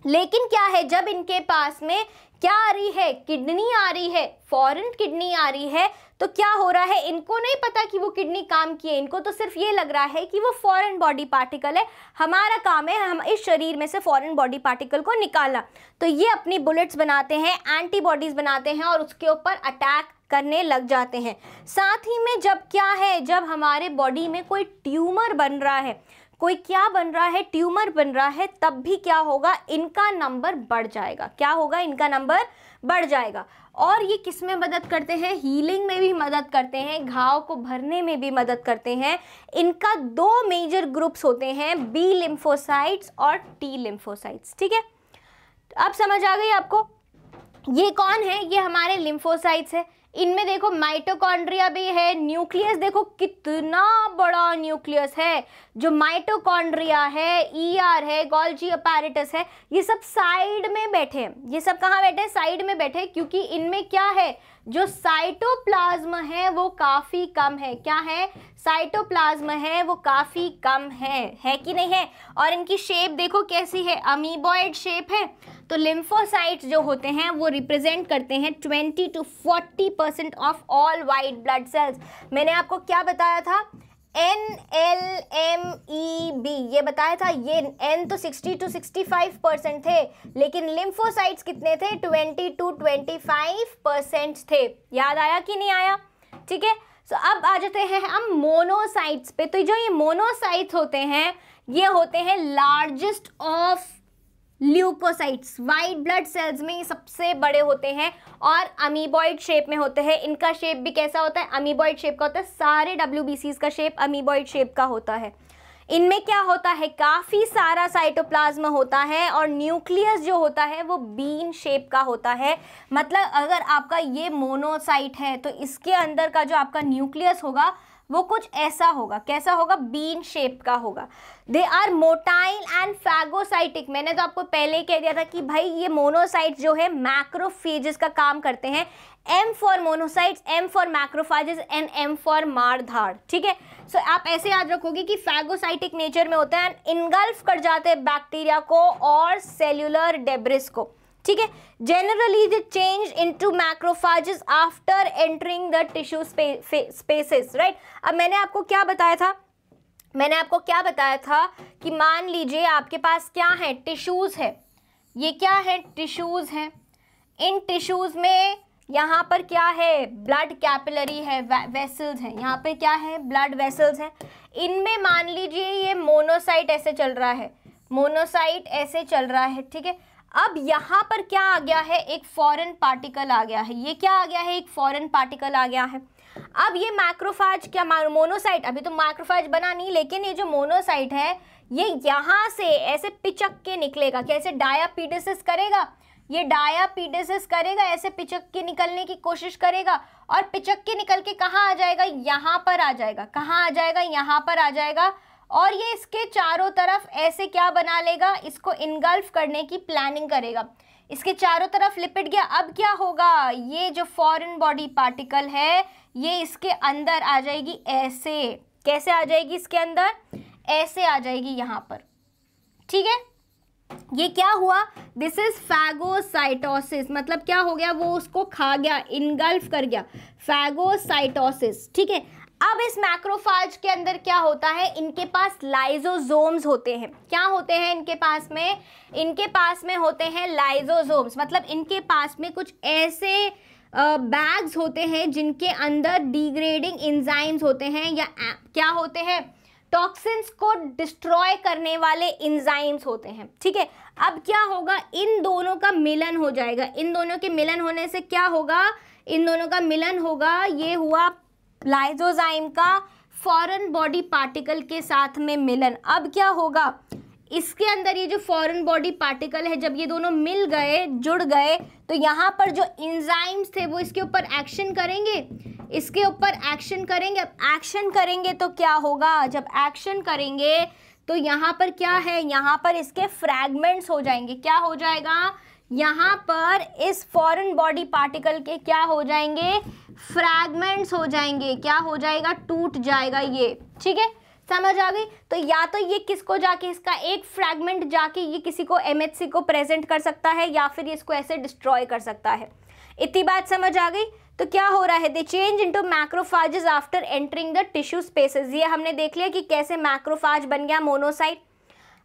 लेकिन क्या है जब इनके पास में क्या आ रही है किडनी आ रही है फॉरन किडनी आ रही है तो क्या हो रहा है इनको नहीं पता कि वो किडनी काम किए इनको तो सिर्फ ये लग रहा है कि वो फॉरेन बॉडी पार्टिकल है हमारा काम है हम इस शरीर में से फॉरेन बॉडी पार्टिकल को निकालना तो ये अपनी बुलेट्स बनाते हैं एंटीबॉडीज़ बनाते हैं और उसके ऊपर अटैक करने लग जाते हैं साथ ही में जब क्या है जब हमारे बॉडी में कोई ट्यूमर बन रहा है कोई क्या बन रहा है ट्यूमर बन रहा है तब भी क्या होगा इनका नंबर बढ़ जाएगा क्या होगा इनका नंबर बढ़ जाएगा और ये किस में मदद करते हैं हीलिंग में भी मदद करते हैं घाव को भरने में भी मदद करते हैं इनका दो मेजर ग्रुप्स होते हैं बी लिम्फोसाइट्स और टी लिम्फोसाइट्स ठीक है अब समझ आ गई आपको ये कौन है ये हमारे लिम्फोसाइट्स है इनमें देखो माइटोकॉन्ड्रिया भी है न्यूक्लियस देखो कितना बड़ा न्यूक्लियस है जो माइटोकॉन्ड्रिया है ईआर e ER है गोल्जी अपैरेटस है ये सब साइड में बैठे हैं ये सब कहाँ बैठे साइड में बैठे क्योंकि इनमें क्या है जो साइटोप्लाज्म है वो काफ़ी कम है क्या है साइटोप्लाज्म है वो काफ़ी कम है है कि नहीं है और इनकी शेप देखो कैसी है अमीबॉइड शेप है तो लिम्फोसाइट्स जो होते हैं वो रिप्रेजेंट करते हैं 20 to 40 percent of all white blood cells मैंने आपको क्या बताया था N L M E B ये बताया था ये एन तो 60 टू 65 परसेंट थे लेकिन लिम्फोसाइट्स कितने थे 20 टू 25 परसेंट थे याद आया कि नहीं आया ठीक है सो अब आ जाते हैं हम मोनोसाइट्स पे तो जो ये मोनोसाइट्स होते हैं ये होते हैं largest of leukocytes white blood cells में ये सबसे बड़े होते हैं और अमीबॉइड शेप में होते हैं इनका शेप भी कैसा होता है अमीबॉइड शेप का होता है सारे डब्ल्यू का शेप अमीबॉइड शेप का होता है इनमें क्या होता है काफ़ी सारा साइटोप्लाज्म होता है और न्यूक्लियस जो होता है वो बीन शेप का होता है मतलब अगर आपका ये मोनोसाइट है तो इसके अंदर का जो आपका न्यूक्लियस होगा वो कुछ ऐसा होगा कैसा होगा बीन शेप का होगा they are motile and phagocytic मैंने तो आपको पहले ही कह दिया था कि भाई ये मोनोसाइट जो है मैक्रोफेजेस का काम करते हैं M for monocytes M for macrophages and M for धार ठीक है सो आप ऐसे याद रखोगे कि फैगोसाइटिक नेचर में होते हैं एंड इनगल्फ कर जाते हैं बैक्टीरिया को और सेल्यूलर डेब्रिस को ठीक है they change into macrophages after entering the tissue spaces right अब मैंने आपको क्या बताया था मैंने आपको क्या बताया था कि मान लीजिए आपके पास क्या है टिश्यूज़ है ये क्या है टिश्यूज़ हैं इन टिश्यूज़ में यहाँ पर क्या है ब्लड कैपिलरी है वेसल्स हैं यहाँ पे क्या है ब्लड वेसल्स हैं इनमें मान लीजिए ये मोनोसाइट ऐसे चल रहा है मोनोसाइट ऐसे चल रहा है ठीक है अब यहाँ पर क्या आ गया है एक फॉरेन पार्टिकल आ गया है ये क्या आ गया है एक फॉरेन पार्टिकल आ गया है अब ये मैक्रोफाज क्या मोनोसाइट अभी तो माइक्रोफाज बना नहीं लेकिन ये जो मोनोसाइट है ये यहाँ से ऐसे पिचक के निकलेगा कैसे डायापीडेसिस करेगा ये डायापीडेसिस करेगा ऐसे पिचक के निकलने की कोशिश करेगा और पिचक के निकल के कहाँ आ जाएगा यहाँ पर आ जाएगा कहाँ आ जाएगा यहाँ पर आ जाएगा और ये इसके चारों तरफ ऐसे क्या बना लेगा इसको इनगल्फ करने की प्लानिंग करेगा इसके चारों तरफ लिपट गया अब क्या होगा ये जो फॉरेन बॉडी पार्टिकल है ये इसके अंदर आ जाएगी ऐसे कैसे आ जाएगी इसके अंदर ऐसे आ जाएगी यहाँ पर ठीक है ये क्या हुआ दिस इज फैगोसाइटोसिस मतलब क्या हो गया वो उसको खा गया इनगल्फ कर गया फैगोसाइटोसिस ठीक है अब इस मैक्रोफाज के अंदर क्या होता है इनके पास लाइजोजोम्स होते हैं क्या होते हैं इनके पास में इनके पास में होते हैं लाइजोजोम्स मतलब इनके पास में कुछ ऐसे बैग्स होते हैं जिनके अंदर डिग्रेडिंग इंजाइम्स होते हैं या क्या होते हैं टॉक्सिन्स को डिस्ट्रॉय करने वाले इंजाइम्स होते हैं ठीक है अब क्या होगा इन दोनों का मिलन हो जाएगा इन दोनों के मिलन होने से क्या होगा इन दोनों का मिलन होगा ये हुआ लाइजोजाइम का फॉरेन बॉडी पार्टिकल के साथ में मिलन अब क्या होगा इसके अंदर ये जो फॉरेन बॉडी पार्टिकल है जब ये दोनों मिल गए जुड़ गए तो यहाँ पर जो इंजाइम्स थे वो इसके ऊपर एक्शन करेंगे इसके ऊपर एक्शन करेंगे अब एक्शन करेंगे तो क्या होगा जब एक्शन करेंगे तो यहाँ पर क्या है यहाँ पर इसके फ्रैगमेंट्स हो जाएंगे क्या हो जाएगा यहाँ पर इस फॉरेन बॉडी पार्टिकल के क्या हो जाएंगे फ्रैगमेंट्स हो जाएंगे क्या हो जाएगा टूट जाएगा ये ठीक है समझ आ गई तो या तो ये किसको जाके इसका एक फ्रैगमेंट जाके ये किसी को एमएचसी को प्रेजेंट कर सकता है या फिर इसको ऐसे डिस्ट्रॉय कर सकता है इतनी बात समझ आ गई तो क्या हो रहा है they change into macrophages after entering the tissue spaces ये हमने देख लिया कि कैसे मैक्रोफाज बन गया मोनोसाइट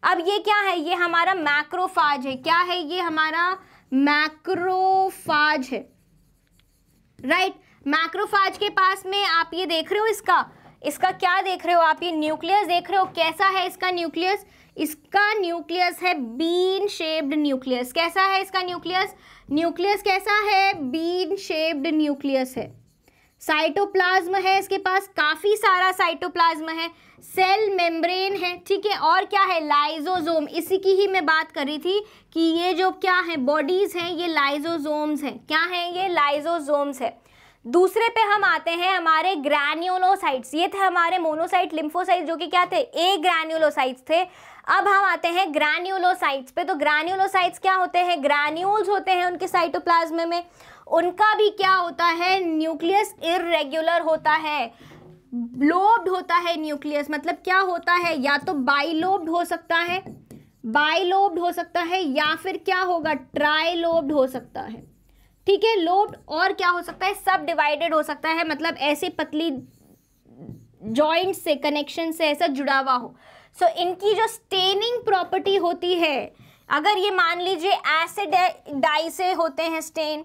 अब ये क्या है ये हमारा मैक्रोफाज है क्या है ये हमारा मैक्रोफाज है राइट right? मैक्रोफाज के पास में आप ये देख रहे हो इसका इसका क्या देख रहे हो आप ये न्यूक्लियस देख रहे हो कैसा है इसका न्यूक्लियस इसका न्यूक्लियस है बीन शेप्ड न्यूक्लियस कैसा है इसका न्यूक्लियस न्यूक्लियस कैसा है बीन शेप्ड न्यूक्लियस है साइटोप्लाज्म है इसके पास काफ़ी सारा साइटोप्लाज्म है सेल मेम्ब्रेन है ठीक है और क्या है लाइजोजोम इसी की ही मैं बात कर रही थी कि ये जो क्या है बॉडीज हैं ये लाइजोजोम्स हैं क्या है ये लाइजोजोम्स है दूसरे पे हम आते हैं हमारे ग्रैन्यूलोसाइट्स ये थे हमारे मोनोसाइट लिम्फोसाइट जो कि क्या थे ए ग्रैन्यूलोसाइट्स थे अब हम आते हैं ग्रैन्यूलोसाइट्स पे तो ग्रैन्यूलोसाइट्स क्या होते हैं ग्रैन्यूल्स होते हैं उनके साइटोप्लाज्म में उनका भी क्या होता है न्यूक्लियस इरेग्युलर होता है लोब्ड होता है न्यूक्लियस मतलब क्या होता है या तो बाइलोब्ड हो सकता है बाइलोब्ड हो सकता है या फिर क्या होगा ट्राइलोब्ड हो सकता है ठीक है लोब्ड और क्या हो सकता है सब डिवाइडेड हो सकता है मतलब ऐसे पतली जॉइंट से कनेक्शन से ऐसा जुड़ा हुआ हो सो so, इनकी जो स्टेनिंग प्रॉपर्टी होती है अगर ये मान लीजिए एसिड डाई से होते हैं स्टेन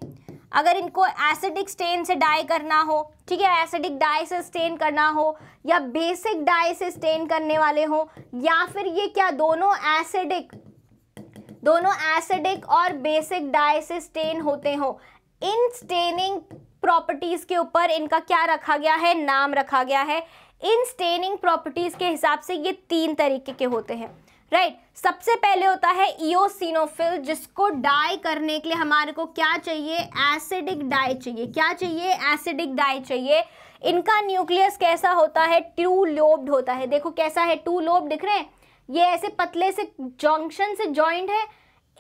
अगर इनको एसिडिक स्टेन से डाई करना हो ठीक है एसिडिक डाई से स्टेन करना हो या बेसिक डाई से स्टेन करने वाले हो या फिर ये क्या दोनों एसिडिक दोनों एसिडिक और बेसिक डाई से स्टेन होते हो इन स्टेनिंग प्रॉपर्टीज़ के ऊपर इनका क्या रखा गया है नाम रखा गया है इन स्टेनिंग प्रॉपर्टीज़ के हिसाब से ये तीन तरीके के होते हैं राइट right. सबसे पहले होता है इओसिनोफिल जिसको डाई करने के लिए हमारे को क्या चाहिए एसिडिक डाई चाहिए क्या चाहिए एसिडिक डाई चाहिए इनका न्यूक्लियस कैसा होता है टू लोब्ड होता है देखो कैसा है टू लोब दिख रहे हैं ये ऐसे पतले से जंक्शन से जॉइंट है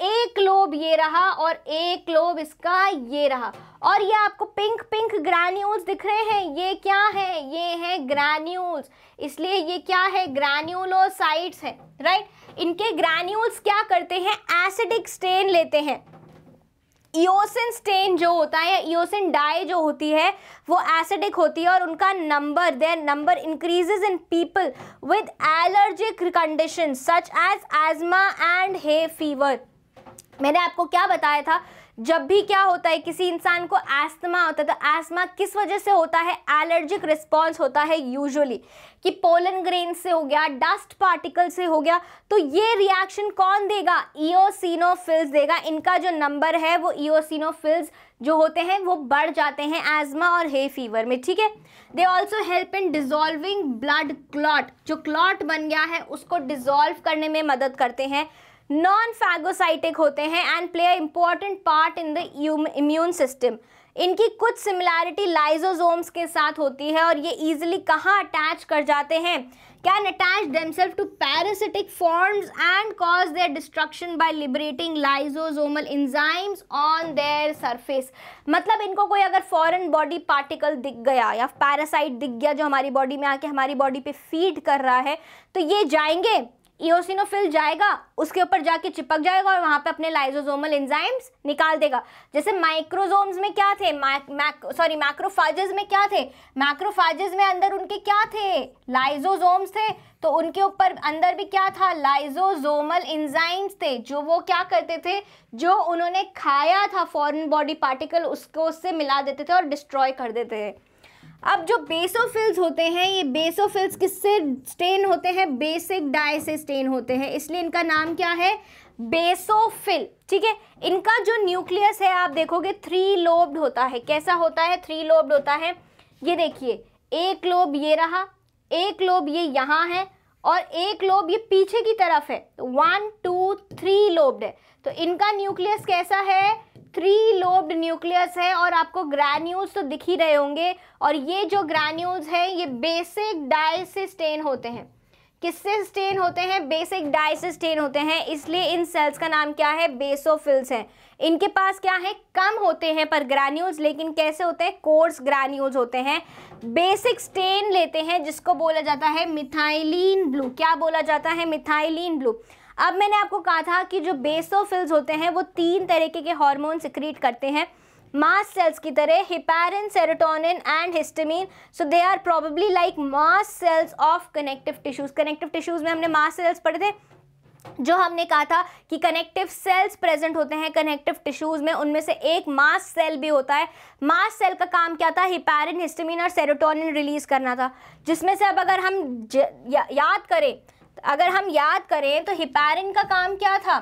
एक लोब ये रहा और एक लोब इसका ये रहा और ये आपको पिंक पिंक ग्रैन्यूल्स दिख रहे हैं ये क्या है ये है ग्रैन्यूल्स इसलिए ये क्या है ग्रैन्यूलोसाइट्स है राइट इनके ग्रैन्यूल्स क्या करते हैं एसिडिक स्टेन लेते हैं ईओसिन स्टेन जो होता है या ईओसिन डाई जो होती है वो एसिडिक होती है और उनका number their number increases in people with allergic condition such as asthma and hay fever मैंने आपको क्या बताया था जब भी क्या होता है किसी इंसान को आस्थमा होता है तो आस्थमा किस वजह से होता है एलर्जिक रिस्पॉन्स होता है यूजुअली कि पोलन ग्रेन से हो गया डस्ट पार्टिकल से हो गया तो ये रिएक्शन कौन देगा ईओसिनोफिल्स देगा इनका जो नंबर है वो ईओसिनोफिल्स जो होते हैं वो बढ़ जाते हैं एजमा और हे फीवर में ठीक है they also help in dissolving blood clot जो क्लॉट बन गया है उसको डिजोल्व करने में मदद करते हैं नॉन फैगोसाइटिक होते हैं and play a important part in the immune system इनकी कुछ सिमिलैरिटी लाइजोजोम्स के साथ होती है और ये इजिली कहाँ अटैच कर जाते हैं can attach themselves to parasitic forms and cause their destruction by liberating lysosomal enzymes on their surface मतलब इनको कोई अगर फॉरेन बॉडी पार्टिकल दिख गया या पैरासाइट दिख गया जो हमारी बॉडी में आके हमारी बॉडी पे फीड कर रहा है तो ये जाएंगे इओसिनोफिल जाएगा उसके ऊपर जाके चिपक जाएगा और वहाँ पे अपने लाइजोजोमल एंजाइम्स निकाल देगा जैसे माइक्रोजोम्स में क्या थे सॉरी मैक्रोफाजेस में क्या थे मैक्रोफाजेस में अंदर उनके क्या थे लाइजोजोम्स थे तो उनके ऊपर अंदर भी क्या था लाइजोजोमल इंजाइम्स थे जो वो क्या करते थे जो उन्होंने खाया था फॉरन बॉडी पार्टिकल उसको उससे मिला देते थे और डिस्ट्रॉय कर देते थे अब जो बेसोफिल्स होते हैं ये बेसोफिल्स किससे स्टेन होते हैं बेसिक डाई से स्टेन होते हैं इसलिए इनका नाम क्या है बेसोफिल ठीक है इनका जो न्यूक्लियस है आप देखोगे थ्री लोब्ड होता है कैसा होता है थ्री लोब्ड होता है ये देखिए एक लोब ये रहा एक लोब ये यहाँ है और एक लोब ये पीछे की तरफ है वन टू थ्री लोब्ड है तो इनका न्यूक्लियस कैसा है थ्री लोब्ड न्यूक्लियस है और आपको ग्रैन्यूल्स तो दिख ही रहे होंगे और ये जो ग्रैन्यूल्स हैं ये बेसिक डाई से स्टेन होते हैं किससे स्टेन होते हैं बेसिक डाई से स्टेन होते हैं इसलिए इन सेल्स का नाम क्या है बेसोफिल्स हैं इनके पास क्या है कम होते हैं पर ग्रैन्यूल्स लेकिन कैसे होते हैं कोर्स ग्रैन्यूल्स होते हैं बेसिक स्टेन लेते हैं जिसको बोला जाता है मिथाइलिन ब्लू क्या बोला जाता है मिथाइलिन ब्लू अब मैंने आपको कहा था कि जो बेसोफिल्स होते हैं वो तीन तरीके के हार्मोन सिक्रीट करते हैं मास सेल्स की तरह heparin serotonin and histamine so they are probably like mast cells of connective tissues connective tissues में हमने मास सेल्स पढ़े थे जो हमने कहा था कि कनेक्टिव सेल्स प्रेजेंट होते हैं कनेक्टिव टिश्यूज में उनमें से एक मास सेल भी होता है मास सेल का काम क्या था हिपैरिन हिस्टमिन और सेरोटोनिन रिलीज करना था जिसमें से अब अगर हम या, याद करें अगर हम याद करें तो हिपैरिन का काम क्या था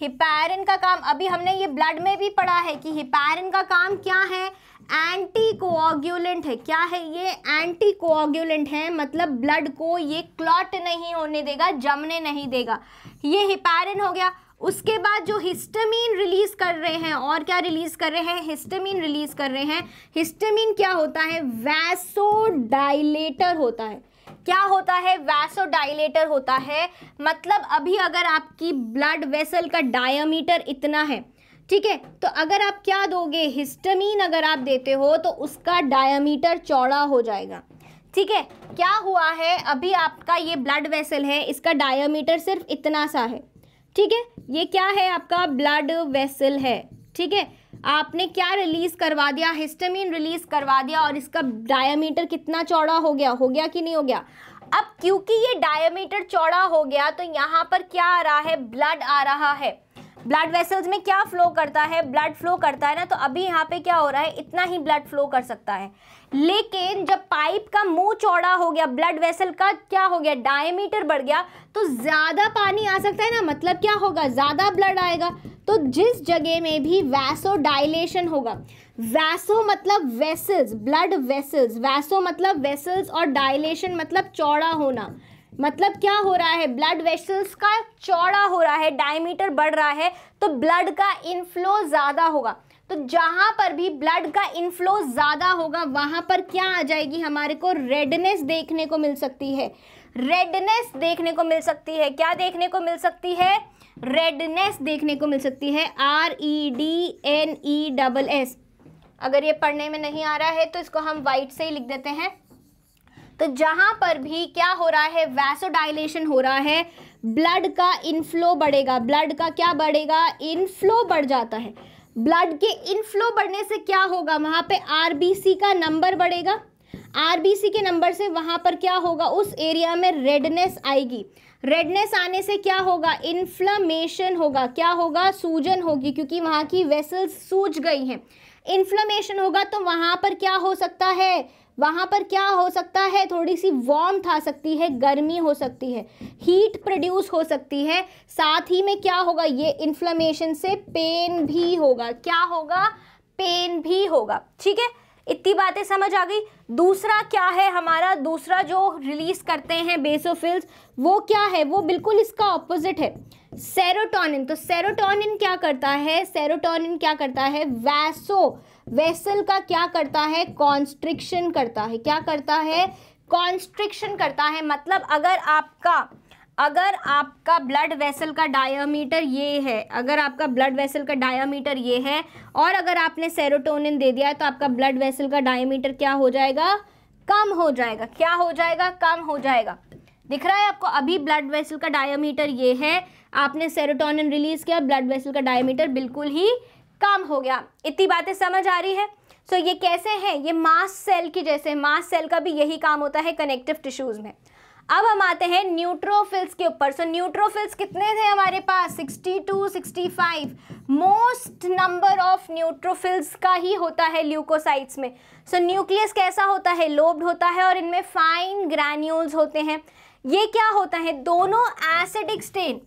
हिपैरिन का काम अभी हमने ये ब्लड में भी पढ़ा है कि हिपैरिन का काम क्या है एंटी कोआग्यूलेंट है क्या है ये एंटी कोआग्यूलेंट है मतलब ब्लड को ये क्लॉट नहीं होने देगा जमने नहीं देगा ये हिपैरिन हो गया उसके बाद जो हिस्टामिन रिलीज कर रहे हैं और क्या रिलीज कर रहे हैं हिस्टामिन रिलीज कर रहे हैं हिस्टामिन क्या होता है वैसोडाइलेटर होता है क्या होता है वैसोडाइलेटर होता है मतलब अभी अगर आपकी ब्लड वेसल का डायमीटर इतना है ठीक है तो अगर आप क्या दोगे हिस्टमिन अगर आप देते हो तो उसका डायमीटर चौड़ा हो जाएगा ठीक है क्या हुआ है अभी आपका ये ब्लड वेसल है इसका डायमीटर सिर्फ इतना सा है ठीक है ये क्या है आपका ब्लड वेसल है ठीक है आपने क्या रिलीज करवा दिया हिस्टमिन रिलीज करवा दिया और इसका डायमीटर कितना चौड़ा हो गया हो गया कि नहीं हो गया अब क्योंकि ये डायमीटर चौड़ा हो गया तो यहाँ पर क्या आ रहा है ब्लड आ रहा है ब्लड वेसल्स में क्या फ्लो करता है ब्लड फ्लो करता है ना तो अभी यहाँ पे क्या हो रहा है इतना ही ब्लड फ्लो कर सकता है लेकिन जब पाइप का मुंह चौड़ा हो गया ब्लड वेसल का क्या हो गया डायमीटर बढ़ गया तो ज़्यादा पानी आ सकता है ना मतलब क्या होगा ज़्यादा ब्लड आएगा तो जिस जगह में भी वैसो डायलेशन होगा वैसो मतलब वेसल्स ब्लड वेसल्स वैसो मतलब वेसल्स और डायलेशन मतलब चौड़ा होना मतलब क्या हो रहा है ब्लड वेसल्स का चौड़ा हो रहा है डायमीटर बढ़ रहा है तो ब्लड का इनफ्लो ज़्यादा होगा तो जहां पर भी ब्लड का इनफ्लो ज्यादा होगा वहां पर क्या आ जाएगी हमारे को रेडनेस देखने को मिल सकती है रेडनेस देखने को मिल सकती है क्या देखने को मिल सकती है रेडनेस देखने को मिल सकती है R E D N E double S अगर ये पढ़ने में नहीं आ रहा है तो इसको हम वाइट से ही लिख देते हैं तो जहां पर भी क्या हो रहा है वैसोडाइलेशन हो रहा है ब्लड का इनफ्लो बढ़ेगा ब्लड का क्या बढ़ेगा इनफ्लो बढ़ जाता है ब्लड के इनफ्लो बढ़ने से क्या होगा वहाँ पे आरबीसी का नंबर बढ़ेगा आरबीसी के नंबर से वहाँ पर क्या होगा उस एरिया में रेडनेस आएगी रेडनेस आने से क्या होगा इन्फ्लमेशन होगा क्या होगा सूजन होगी क्योंकि वहाँ की वेसल्स सूज गई हैं इन्फ्लमेशन होगा तो वहाँ पर क्या हो सकता है वहाँ पर क्या हो सकता है थोड़ी सी वॉर्म आ सकती है गर्मी हो सकती है हीट प्रोड्यूस हो सकती है साथ ही में क्या होगा ये इन्फ्लेमेशन से पेन भी होगा क्या होगा पेन भी होगा ठीक है इतनी बातें समझ आ गई दूसरा क्या है हमारा दूसरा जो रिलीज करते हैं बेसोफिल्स वो क्या है वो बिल्कुल इसका ऑपोजिट है सेरोटोनिन तो सेरोटोनिन क्या करता है सेरोटोनिन क्या करता है वैसो वेसल का क्या करता है कॉन्स्ट्रिक्शन करता है क्या करता है कॉन्स्ट्रिक्शन करता है मतलब अगर आपका अगर आपका ब्लड वेसल का डायामीटर ये है अगर आपका ब्लड वेसल का डायामीटर ये है और अगर आपने सेरोटोनिन दे दिया है तो आपका ब्लड वेसल का डायामीटर क्या हो जाएगा कम हो जाएगा क्या हो जाएगा कम हो जाएगा दिख रहा है आपको अभी ब्लड वेसल का डायामीटर ये है आपने सेरोटोनिन रिलीज किया ब्लड वेसल का डायामीटर बिल्कुल ही काम हो गया इतनी बातें समझ आ रही है सो so, ये कैसे हैं ये मास सेल की जैसे मास सेल का भी यही काम होता है कनेक्टिव टिश्यूज़ में अब हम आते हैं न्यूट्रोफिल्स के ऊपर सो so, न्यूट्रोफिल्स कितने थे हमारे पास 62, 65 मोस्ट नंबर ऑफ न्यूट्रोफिल्स का ही होता है ल्यूकोसाइट्स में सो so, न्यूक्लियस कैसा होता है लोब्ड होता है और इनमें फाइन ग्रैन्यूल्स होते हैं ये क्या होता है दोनों acidic stain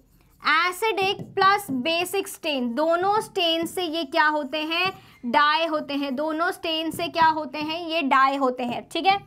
acidic plus basic stain दोनों स्टेन से ये क्या होते हैं डाई होते हैं दोनों स्टेन से क्या होते हैं ये डाई होते हैं ठीक है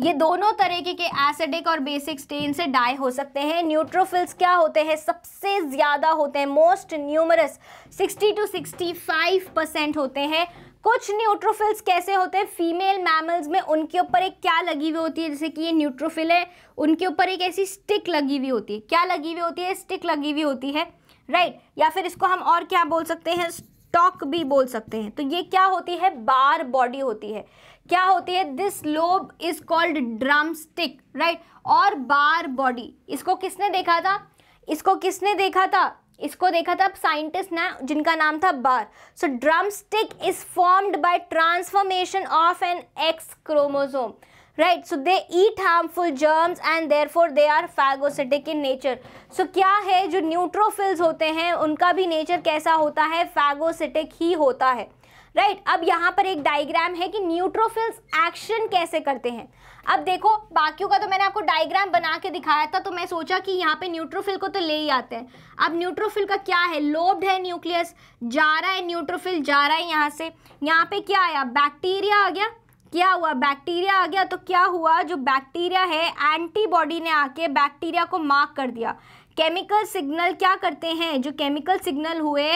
ये दोनों तरीके के एसिडिक और बेसिक स्टेन से डाई हो सकते हैं न्यूट्रोफिल्स क्या होते हैं सबसे ज़्यादा होते हैं मोस्ट न्यूमरस 60 टू 65 परसेंट होते हैं कुछ न्यूट्रोफिल्स कैसे होते हैं फीमेल मैमल्स में उनके ऊपर एक क्या लगी हुई होती है जैसे कि ये न्यूट्रोफिल है उनके ऊपर एक ऐसी स्टिक लगी हुई होती है क्या लगी हुई होती है स्टिक लगी हुई होती है राइट right. या फिर इसको हम और क्या बोल सकते हैं स्टॉक भी बोल सकते हैं तो ये क्या होती है बार बॉडी होती है क्या होती है this lobe is called drum stick right और बार बॉडी इसको किसने देखा था इसको किसने देखा था इसको देखा था साइंटिस्ट ने जिनका नाम था Barr so drum stick is formed by transformation of an X chromosome right so they eat harmful germs and for they are phagocytic in nature so क्या है जो न्यूट्रोफिल्स होते हैं उनका भी नेचर कैसा होता है फैगोसिटिक ही होता है राइट right? अब यहाँ पर एक डायग्राम है कि न्यूट्रोफिल्स एक्शन कैसे करते हैं अब देखो बाकियों का तो मैंने आपको डायग्राम बना के दिखाया था तो मैं सोचा कि यहाँ पे न्यूट्रोफिल को तो ले ही आते हैं अब न्यूट्रोफिल का क्या है लोब्ड है न्यूक्लियस जा रहा है न्यूट्रोफिल जा रहा है यहाँ से यहाँ पे क्या आया बैक्टीरिया आ गया क्या हुआ बैक्टीरिया आ गया तो क्या हुआ जो बैक्टीरिया है एंटीबॉडी ने आके बैक्टीरिया को मार्क कर दिया केमिकल सिग्नल क्या करते हैं जो केमिकल सिग्नल हुए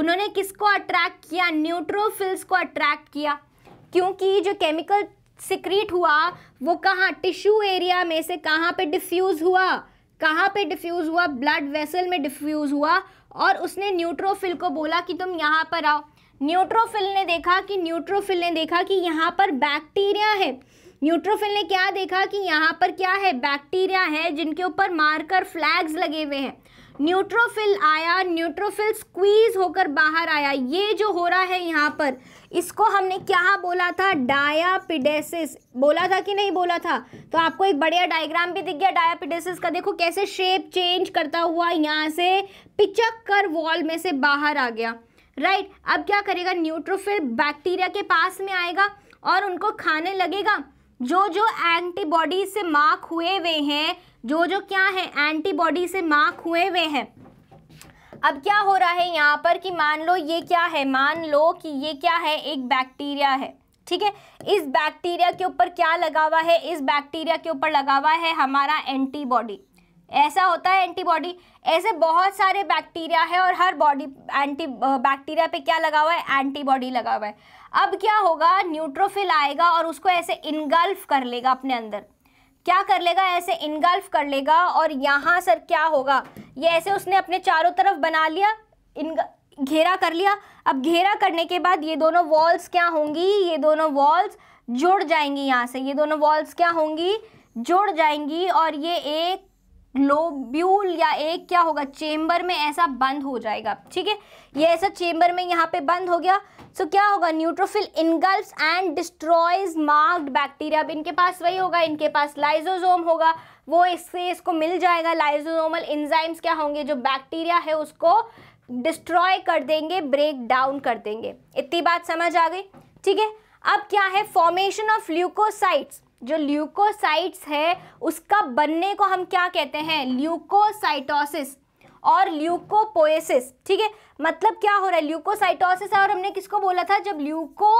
उन्होंने किसको अट्रैक्ट किया न्यूट्रोफिल्स को अट्रैक्ट किया क्योंकि जो केमिकल सिक्रीट हुआ वो कहाँ टिश्यू एरिया में से कहाँ पे डिफ्यूज़ हुआ कहाँ पे डिफ्यूज़ हुआ ब्लड वेसल में डिफ्यूज़ हुआ और उसने न्यूट्रोफिल को बोला कि तुम यहाँ पर आओ न्यूट्रोफिल ने देखा कि न्यूट्रोफिल ने देखा कि यहाँ पर बैक्टीरिया है न्यूट्रोफिल ने क्या देखा कि यहाँ पर क्या है बैक्टीरिया है जिनके ऊपर मारकर फ्लैग्स लगे हुए हैं न्यूट्रोफिल आया न्यूट्रोफिल स्क्वीज होकर बाहर आया ये जो हो रहा है यहाँ पर इसको हमने क्या बोला था डायापिडेसिस बोला था कि नहीं बोला था तो आपको एक बढ़िया डायग्राम भी दिख गया डायापिडेसिस का देखो कैसे शेप चेंज करता हुआ यहाँ से पिचक कर वॉल में से बाहर आ गया राइट right, अब क्या करेगा न्यूट्रोफिल बैक्टीरिया के पास में आएगा और उनको खाने लगेगा जो जो एंटीबॉडी से मार्क हुए हुए हैं जो जो क्या है एंटीबॉडी से मार्क हुए हुए हैं अब क्या हो रहा है यहाँ पर कि मान लो ये क्या है मान लो कि ये क्या है एक बैक्टीरिया है ठीक है इस बैक्टीरिया के ऊपर क्या लगा हुआ है इस बैक्टीरिया के ऊपर लगा हुआ है हमारा एंटीबॉडी ऐसा होता है एंटीबॉडी ऐसे बहुत सारे बैक्टीरिया है और हर बॉडी एंटी बैक्टीरिया पे क्या लगा हुआ है एंटीबॉडी लगा हुआ है अब क्या होगा न्यूट्रोफिल आएगा और उसको ऐसे इनगल्फ कर लेगा अपने अंदर क्या कर लेगा ऐसे इनगल्फ कर लेगा और यहाँ सर क्या होगा ये ऐसे उसने अपने चारों तरफ बना लिया इन घेरा कर लिया अब घेरा करने के बाद ये दोनों वॉल्स क्या होंगी ये दोनों वॉल्स जुड़ जाएंगी यहाँ से ये दोनों वॉल्स क्या होंगी जुड़ जाएंगी और ये एक ग्लोब्यूल या एक क्या होगा चेम्बर में ऐसा बंद हो जाएगा ठीक है ये ऐसा चेम्बर में यहाँ पे बंद हो गया सो क्या होगा neutrophil engulf and destroys marked bacteria अब इनके पास वही होगा इनके पास लाइजोजोम होगा वो इससे इसको मिल जाएगा लाइजोजोमल इंजाइम्स क्या होंगे जो बैक्टीरिया है उसको डिस्ट्रॉय कर देंगे ब्रेक डाउन कर देंगे इतनी बात समझ आ गई ठीक है अब क्या है फॉर्मेशन ऑफ ल्यूकोसाइट्स जो ल्यूकोसाइट्स है उसका बनने को हम क्या कहते हैं ल्यूकोसाइटोसिस और ल्यूकोपोएसिस ठीक है मतलब क्या हो रहा है ल्यूकोसाइटोसिस और हमने किसको बोला था जब ल्यूको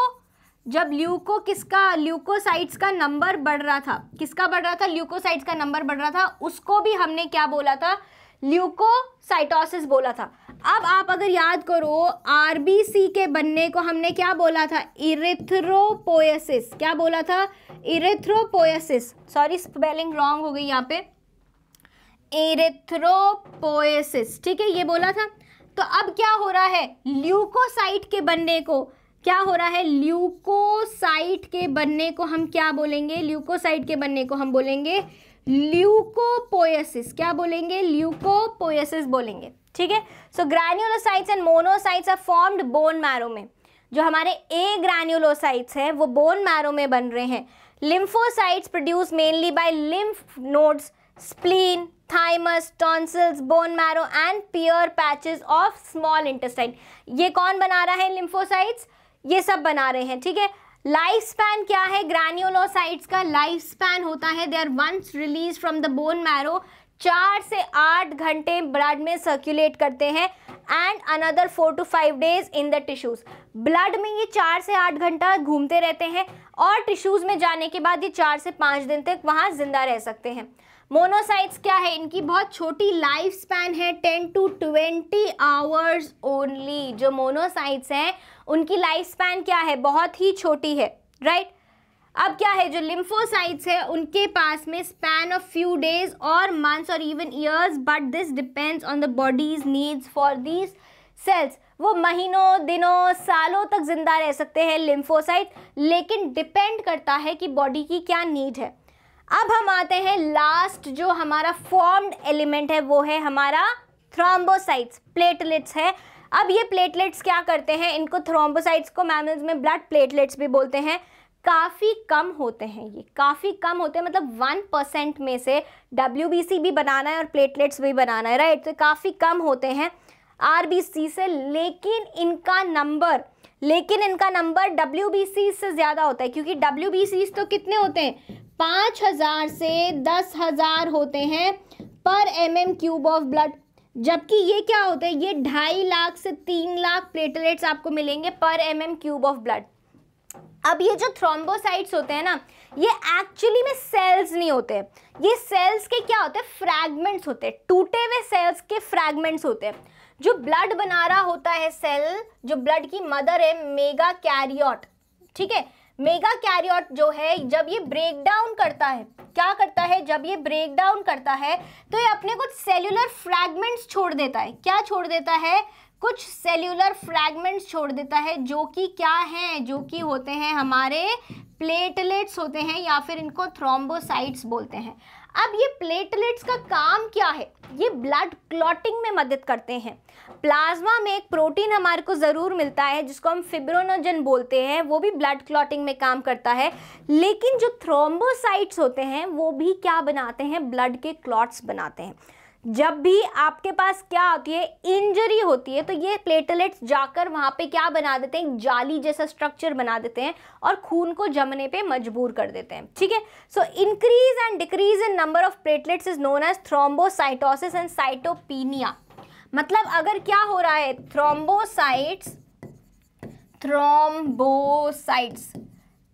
जब ल्यूको किसका ल्यूकोसाइट्स का नंबर बढ़ रहा था किसका बढ़ रहा था ल्यूकोसाइट्स का नंबर बढ़ रहा था उसको भी हमने क्या बोला था ल्यूकोसाइटोसिस बोला था अब आप अगर याद करो सी के बनने को हमने क्या बोला था इरेथ्रोपोएसिस क्या बोला था इरेथ्रोपोएसिस सॉरी स्पेलिंग रॉन्ग हो गई यहाँ पे एरेथ्रोपोएसिस ठीक है ये बोला था तो अब क्या हो रहा है ल्यूकोसाइट के बनने को क्या हो रहा है ल्यूकोसाइट के बनने को हम क्या बोलेंगे ल्यूकोसाइट के बनने को हम बोलेंगे ल्यूकोपोएसिस क्या बोलेंगे ल्यूकोपोएसिस बोलेंगे ठीक है so granulocytes and monocytes are formed bone marrow में जो हमारे ए ग्रैन्युलोसाइट्स हैं वो बोन मैरो में बन रहे हैं lymphocytes produce mainly by lymph nodes spleen thymus tonsils bone marrow and Peyer patches of small intestine ये कौन बना रहा है लिम्फोसाइट्स ये सब बना रहे हैं ठीक है लाइफ स्पैन क्या है ग्रैन्यूलोसाइट्स का लाइफ स्पैन होता है they are once release from the bone marrow चार से आठ घंटे ब्लड में सर्कुलेट करते हैं and another four to five days in the tissues blood में ये चार से आठ घंटा घूमते रहते हैं और टिश्यूज़ में जाने के बाद ये चार से पाँच दिन तक वहाँ ज़िंदा रह सकते हैं मोनोसाइट्स क्या है इनकी बहुत छोटी लाइफ स्पैन है ten to twenty hours only जो मोनोसाइट्स हैं उनकी लाइफ स्पैन क्या है बहुत ही छोटी है राइट अब क्या है जो लिम्फोसाइट्स है उनके पास में स्पैन ऑफ फ्यू डेज और मंथ्स और even years but this depends on the body's needs for these cells वो महीनों दिनों सालों तक जिंदा रह सकते हैं लिम्फोसाइट लेकिन डिपेंड करता है कि बॉडी की क्या नीड है अब हम आते हैं लास्ट जो हमारा फॉर्म्ड एलिमेंट है वो है हमारा थ्रोम्बोसाइट्स प्लेटलेट्स है अब ये प्लेटलेट्स क्या करते हैं इनको थ्रोम्बोसाइट्स को मैमल्स में ब्लड प्लेटलेट्स भी बोलते हैं काफ़ी कम होते हैं ये काफ़ी कम होते हैं मतलब वन परसेंट में से डब्ल्यू भी बनाना है और प्लेटलेट्स भी बनाना है राइट तो काफ़ी कम होते हैं आर से लेकिन इनका नंबर लेकिन इनका नंबर डब्ल्यू से ज़्यादा होता है क्योंकि डब्ल्यू तो कितने होते हैं पाँच हज़ार से दस हज़ार होते हैं per M M cube of blood जबकि ये क्या होते हैं ये ढाई लाख से तीन लाख प्लेटलेट्स आपको मिलेंगे per M M cube of blood अब ये जो थ्रोम्बोसाइट्स होते हैं ना ये एक्चुअली में सेल्स नहीं होते ये सेल्स के क्या होते हैं फ्रैगमेंट्स होते हैं टूटे हुए सेल्स के फ्रैगमेंट्स होते हैं जो ब्लड बना रहा होता है सेल जो ब्लड की मदर है मेगा कैरियोट ठीक है मेगा कैरियोट जो है जब ये ब्रेक डाउन करता है क्या करता है जब ये ब्रेक डाउन करता है तो ये अपने कुछ सेल्यूलर फ्रैगमेंट्स छोड़ देता है क्या छोड़ देता है कुछ सेल्युलर फ्रैगमेंट्स छोड़ देता है जो कि क्या हैं जो कि होते हैं हमारे प्लेटलेट्स होते हैं या फिर इनको थ्रोम्बोसाइट्स बोलते हैं अब ये प्लेटलेट्स का काम क्या है ये ब्लड क्लॉटिंग में मदद करते हैं प्लाज्मा में एक प्रोटीन हमारे को ज़रूर मिलता है जिसको हम फिब्रोनोजन बोलते हैं वो भी ब्लड क्लॉटिंग में काम करता है लेकिन जो थ्रोम्बोसाइट्स होते हैं वो भी क्या बनाते हैं ब्लड के क्लॉट्स बनाते हैं जब भी आपके पास क्या होती है इंजरी होती है तो ये प्लेटलेट्स जाकर वहाँ पे क्या बना देते हैं जाली जैसा स्ट्रक्चर बना देते हैं और खून को जमने पे मजबूर कर देते हैं ठीक है so increase and decrease in number of platelets is known as thrombocytosis and cytopenia मतलब अगर क्या हो रहा है थ्रोम्बोसाइट्स थ्रोम्बोसाइट्स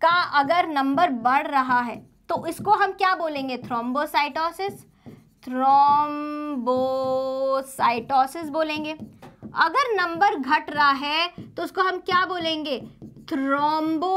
का अगर नंबर बढ़ रहा है तो इसको हम क्या बोलेंगे थ्रोम्बोसाइटोसिस थ्रोम्बोसाइटोसिस बोलेंगे अगर नंबर घट रहा है तो उसको हम क्या बोलेंगे थ्रोम्बो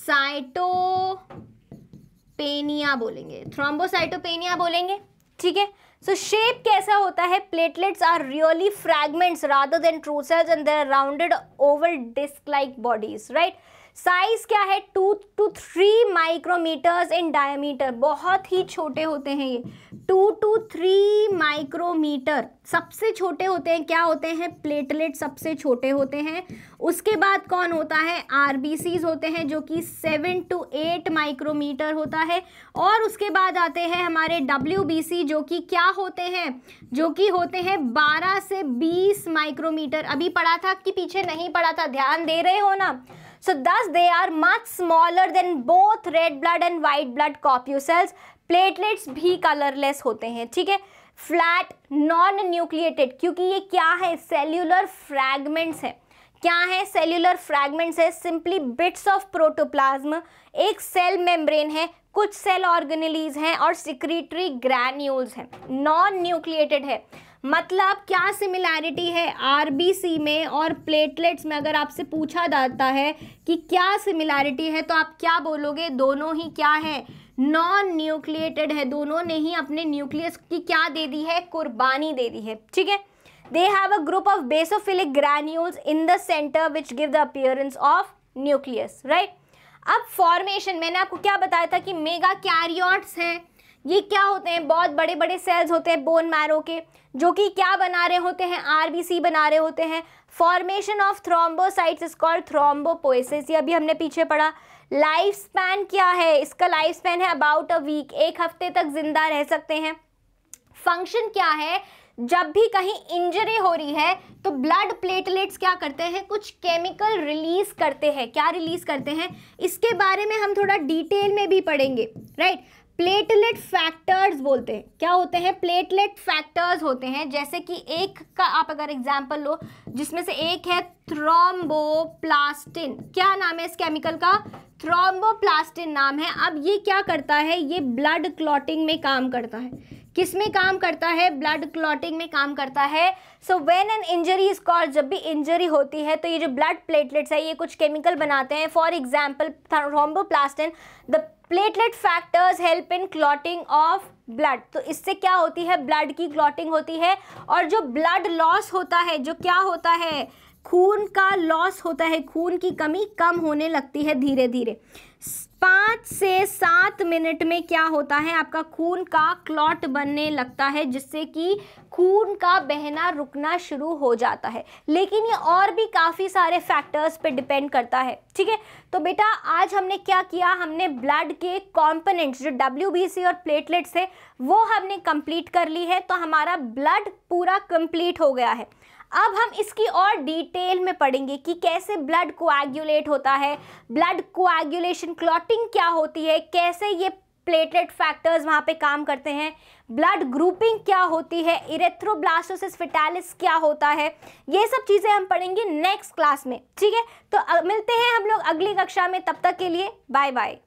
साइटोपेनिया बोलेंगे थ्रोम्बोसाइटोपेनिया बोलेंगे ठीक है सो शेप कैसा होता है platelets are really fragments rather than true cells and they're rounded oval disk like bodies right size क्या है two to three micrometers in diameter बहुत ही छोटे होते हैं ये टू टू थ्री माइक्रोमीटर सबसे छोटे होते हैं क्या होते हैं प्लेटलेट सबसे छोटे होते हैं उसके बाद कौन होता है आर होते हैं जो कि सेवन टू एट माइक्रोमीटर होता है और उसके बाद आते हैं हमारे डब्ल्यू जो कि क्या होते हैं जो कि होते हैं बारह से बीस माइक्रोमीटर अभी पढ़ा था कि पीछे नहीं पढ़ा था ध्यान दे रहे हो ना So thus they are much smaller than both red blood and white blood corpuscles. Platelets भी कलरलेस होते हैं ठीक है फ्लैट नॉन न्यूक्लिएटेड क्योंकि ये क्या है सेल्यूलर फ्रैगमेंट्स है क्या है सेल्यूलर फ्रैगमेंट्स है सिंपली बिट्स ऑफ प्रोटोप्लाज्म एक सेल मेम्ब्रेन है कुछ सेल ऑर्गेनलीज हैं और सिक्रीटरी ग्रैन्यूल्स हैं नॉन न्यूक्लिएटेड है मतलब क्या सिमिलैरिटी है आरबीसी में और प्लेटलेट्स में अगर आपसे पूछा जाता है कि क्या सिमिलैरिटी है तो आप क्या बोलोगे दोनों ही क्या है नॉन न्यूक्लिएटेड है दोनों ने ही अपने न्यूक्लियस की क्या दे दी है कुर्बानी दे दी है ठीक है they have a group of basophilic granules in the centre which give the appearance of nucleus right अब फॉर्मेशन मैंने आपको क्या बताया था कि मेगा कैरियॉट्स हैं ये क्या होते हैं बहुत बड़े बड़े सेल्स होते हैं बोन मैरो के जो कि क्या बना रहे होते हैं आरबीसी बना रहे होते हैं formation of thrombocytes is called thrombopoiesis ये अभी हमने पीछे पढ़ा लाइफ स्पैन क्या है इसका लाइफ स्पैन है अबाउट अ वीक एक हफ्ते तक जिंदा रह सकते हैं फंक्शन क्या है जब भी कहीं इंजरी हो रही है तो ब्लड प्लेटलेट्स क्या करते हैं कुछ केमिकल रिलीज करते हैं क्या रिलीज करते हैं इसके बारे में हम थोड़ा डिटेल में भी पढ़ेंगे राइट प्लेटलेट फैक्टर्स बोलते हैं क्या होते हैं प्लेटलेट फैक्टर्स होते हैं जैसे कि एक का आप अगर एग्जाम्पल लो जिसमें से एक है थ्रोम्बोप्लास्टिन क्या नाम है इस केमिकल का थ्रोम्बोप्लास्टिन नाम है अब ये क्या करता है ये ब्लड क्लॉटिंग में काम करता है किस में काम करता है ब्लड क्लॉटिंग में काम करता है so when an injury is called जब भी इंजरी होती है तो ये जो ब्लड प्लेटलेट्स है ये कुछ केमिकल बनाते हैं for example thromboplastin the platelet factors help in clotting of blood तो इससे क्या होती है ब्लड की क्लॉटिंग होती है और जो ब्लड लॉस होता है जो क्या होता है खून का लॉस होता है खून की कमी कम होने लगती है धीरे धीरे पाँच से सात मिनट में क्या होता है आपका खून का क्लॉट बनने लगता है जिससे कि खून का बहना रुकना शुरू हो जाता है लेकिन ये और भी काफ़ी सारे फैक्टर्स पे डिपेंड करता है ठीक है तो बेटा आज हमने क्या किया हमने ब्लड के कॉम्पोनेंट्स जो डब्ल्यू और प्लेटलेट्स है वो हमने कंप्लीट कर ली है तो हमारा ब्लड पूरा कंप्लीट हो गया है अब हम इसकी और डिटेल में पढ़ेंगे कि कैसे ब्लड कोएगुलेट होता है ब्लड कोएगुलेशन क्लॉटिंग क्या होती है कैसे ये प्लेटलेट फैक्टर्स वहाँ पे काम करते हैं ब्लड ग्रुपिंग क्या होती है इरेथ्रोब्लास्टोसिस फिटालिस क्या होता है ये सब चीज़ें हम पढ़ेंगे नेक्स्ट क्लास में ठीक है तो मिलते हैं हम लोग अगली कक्षा में तब तक के लिए बाय बाय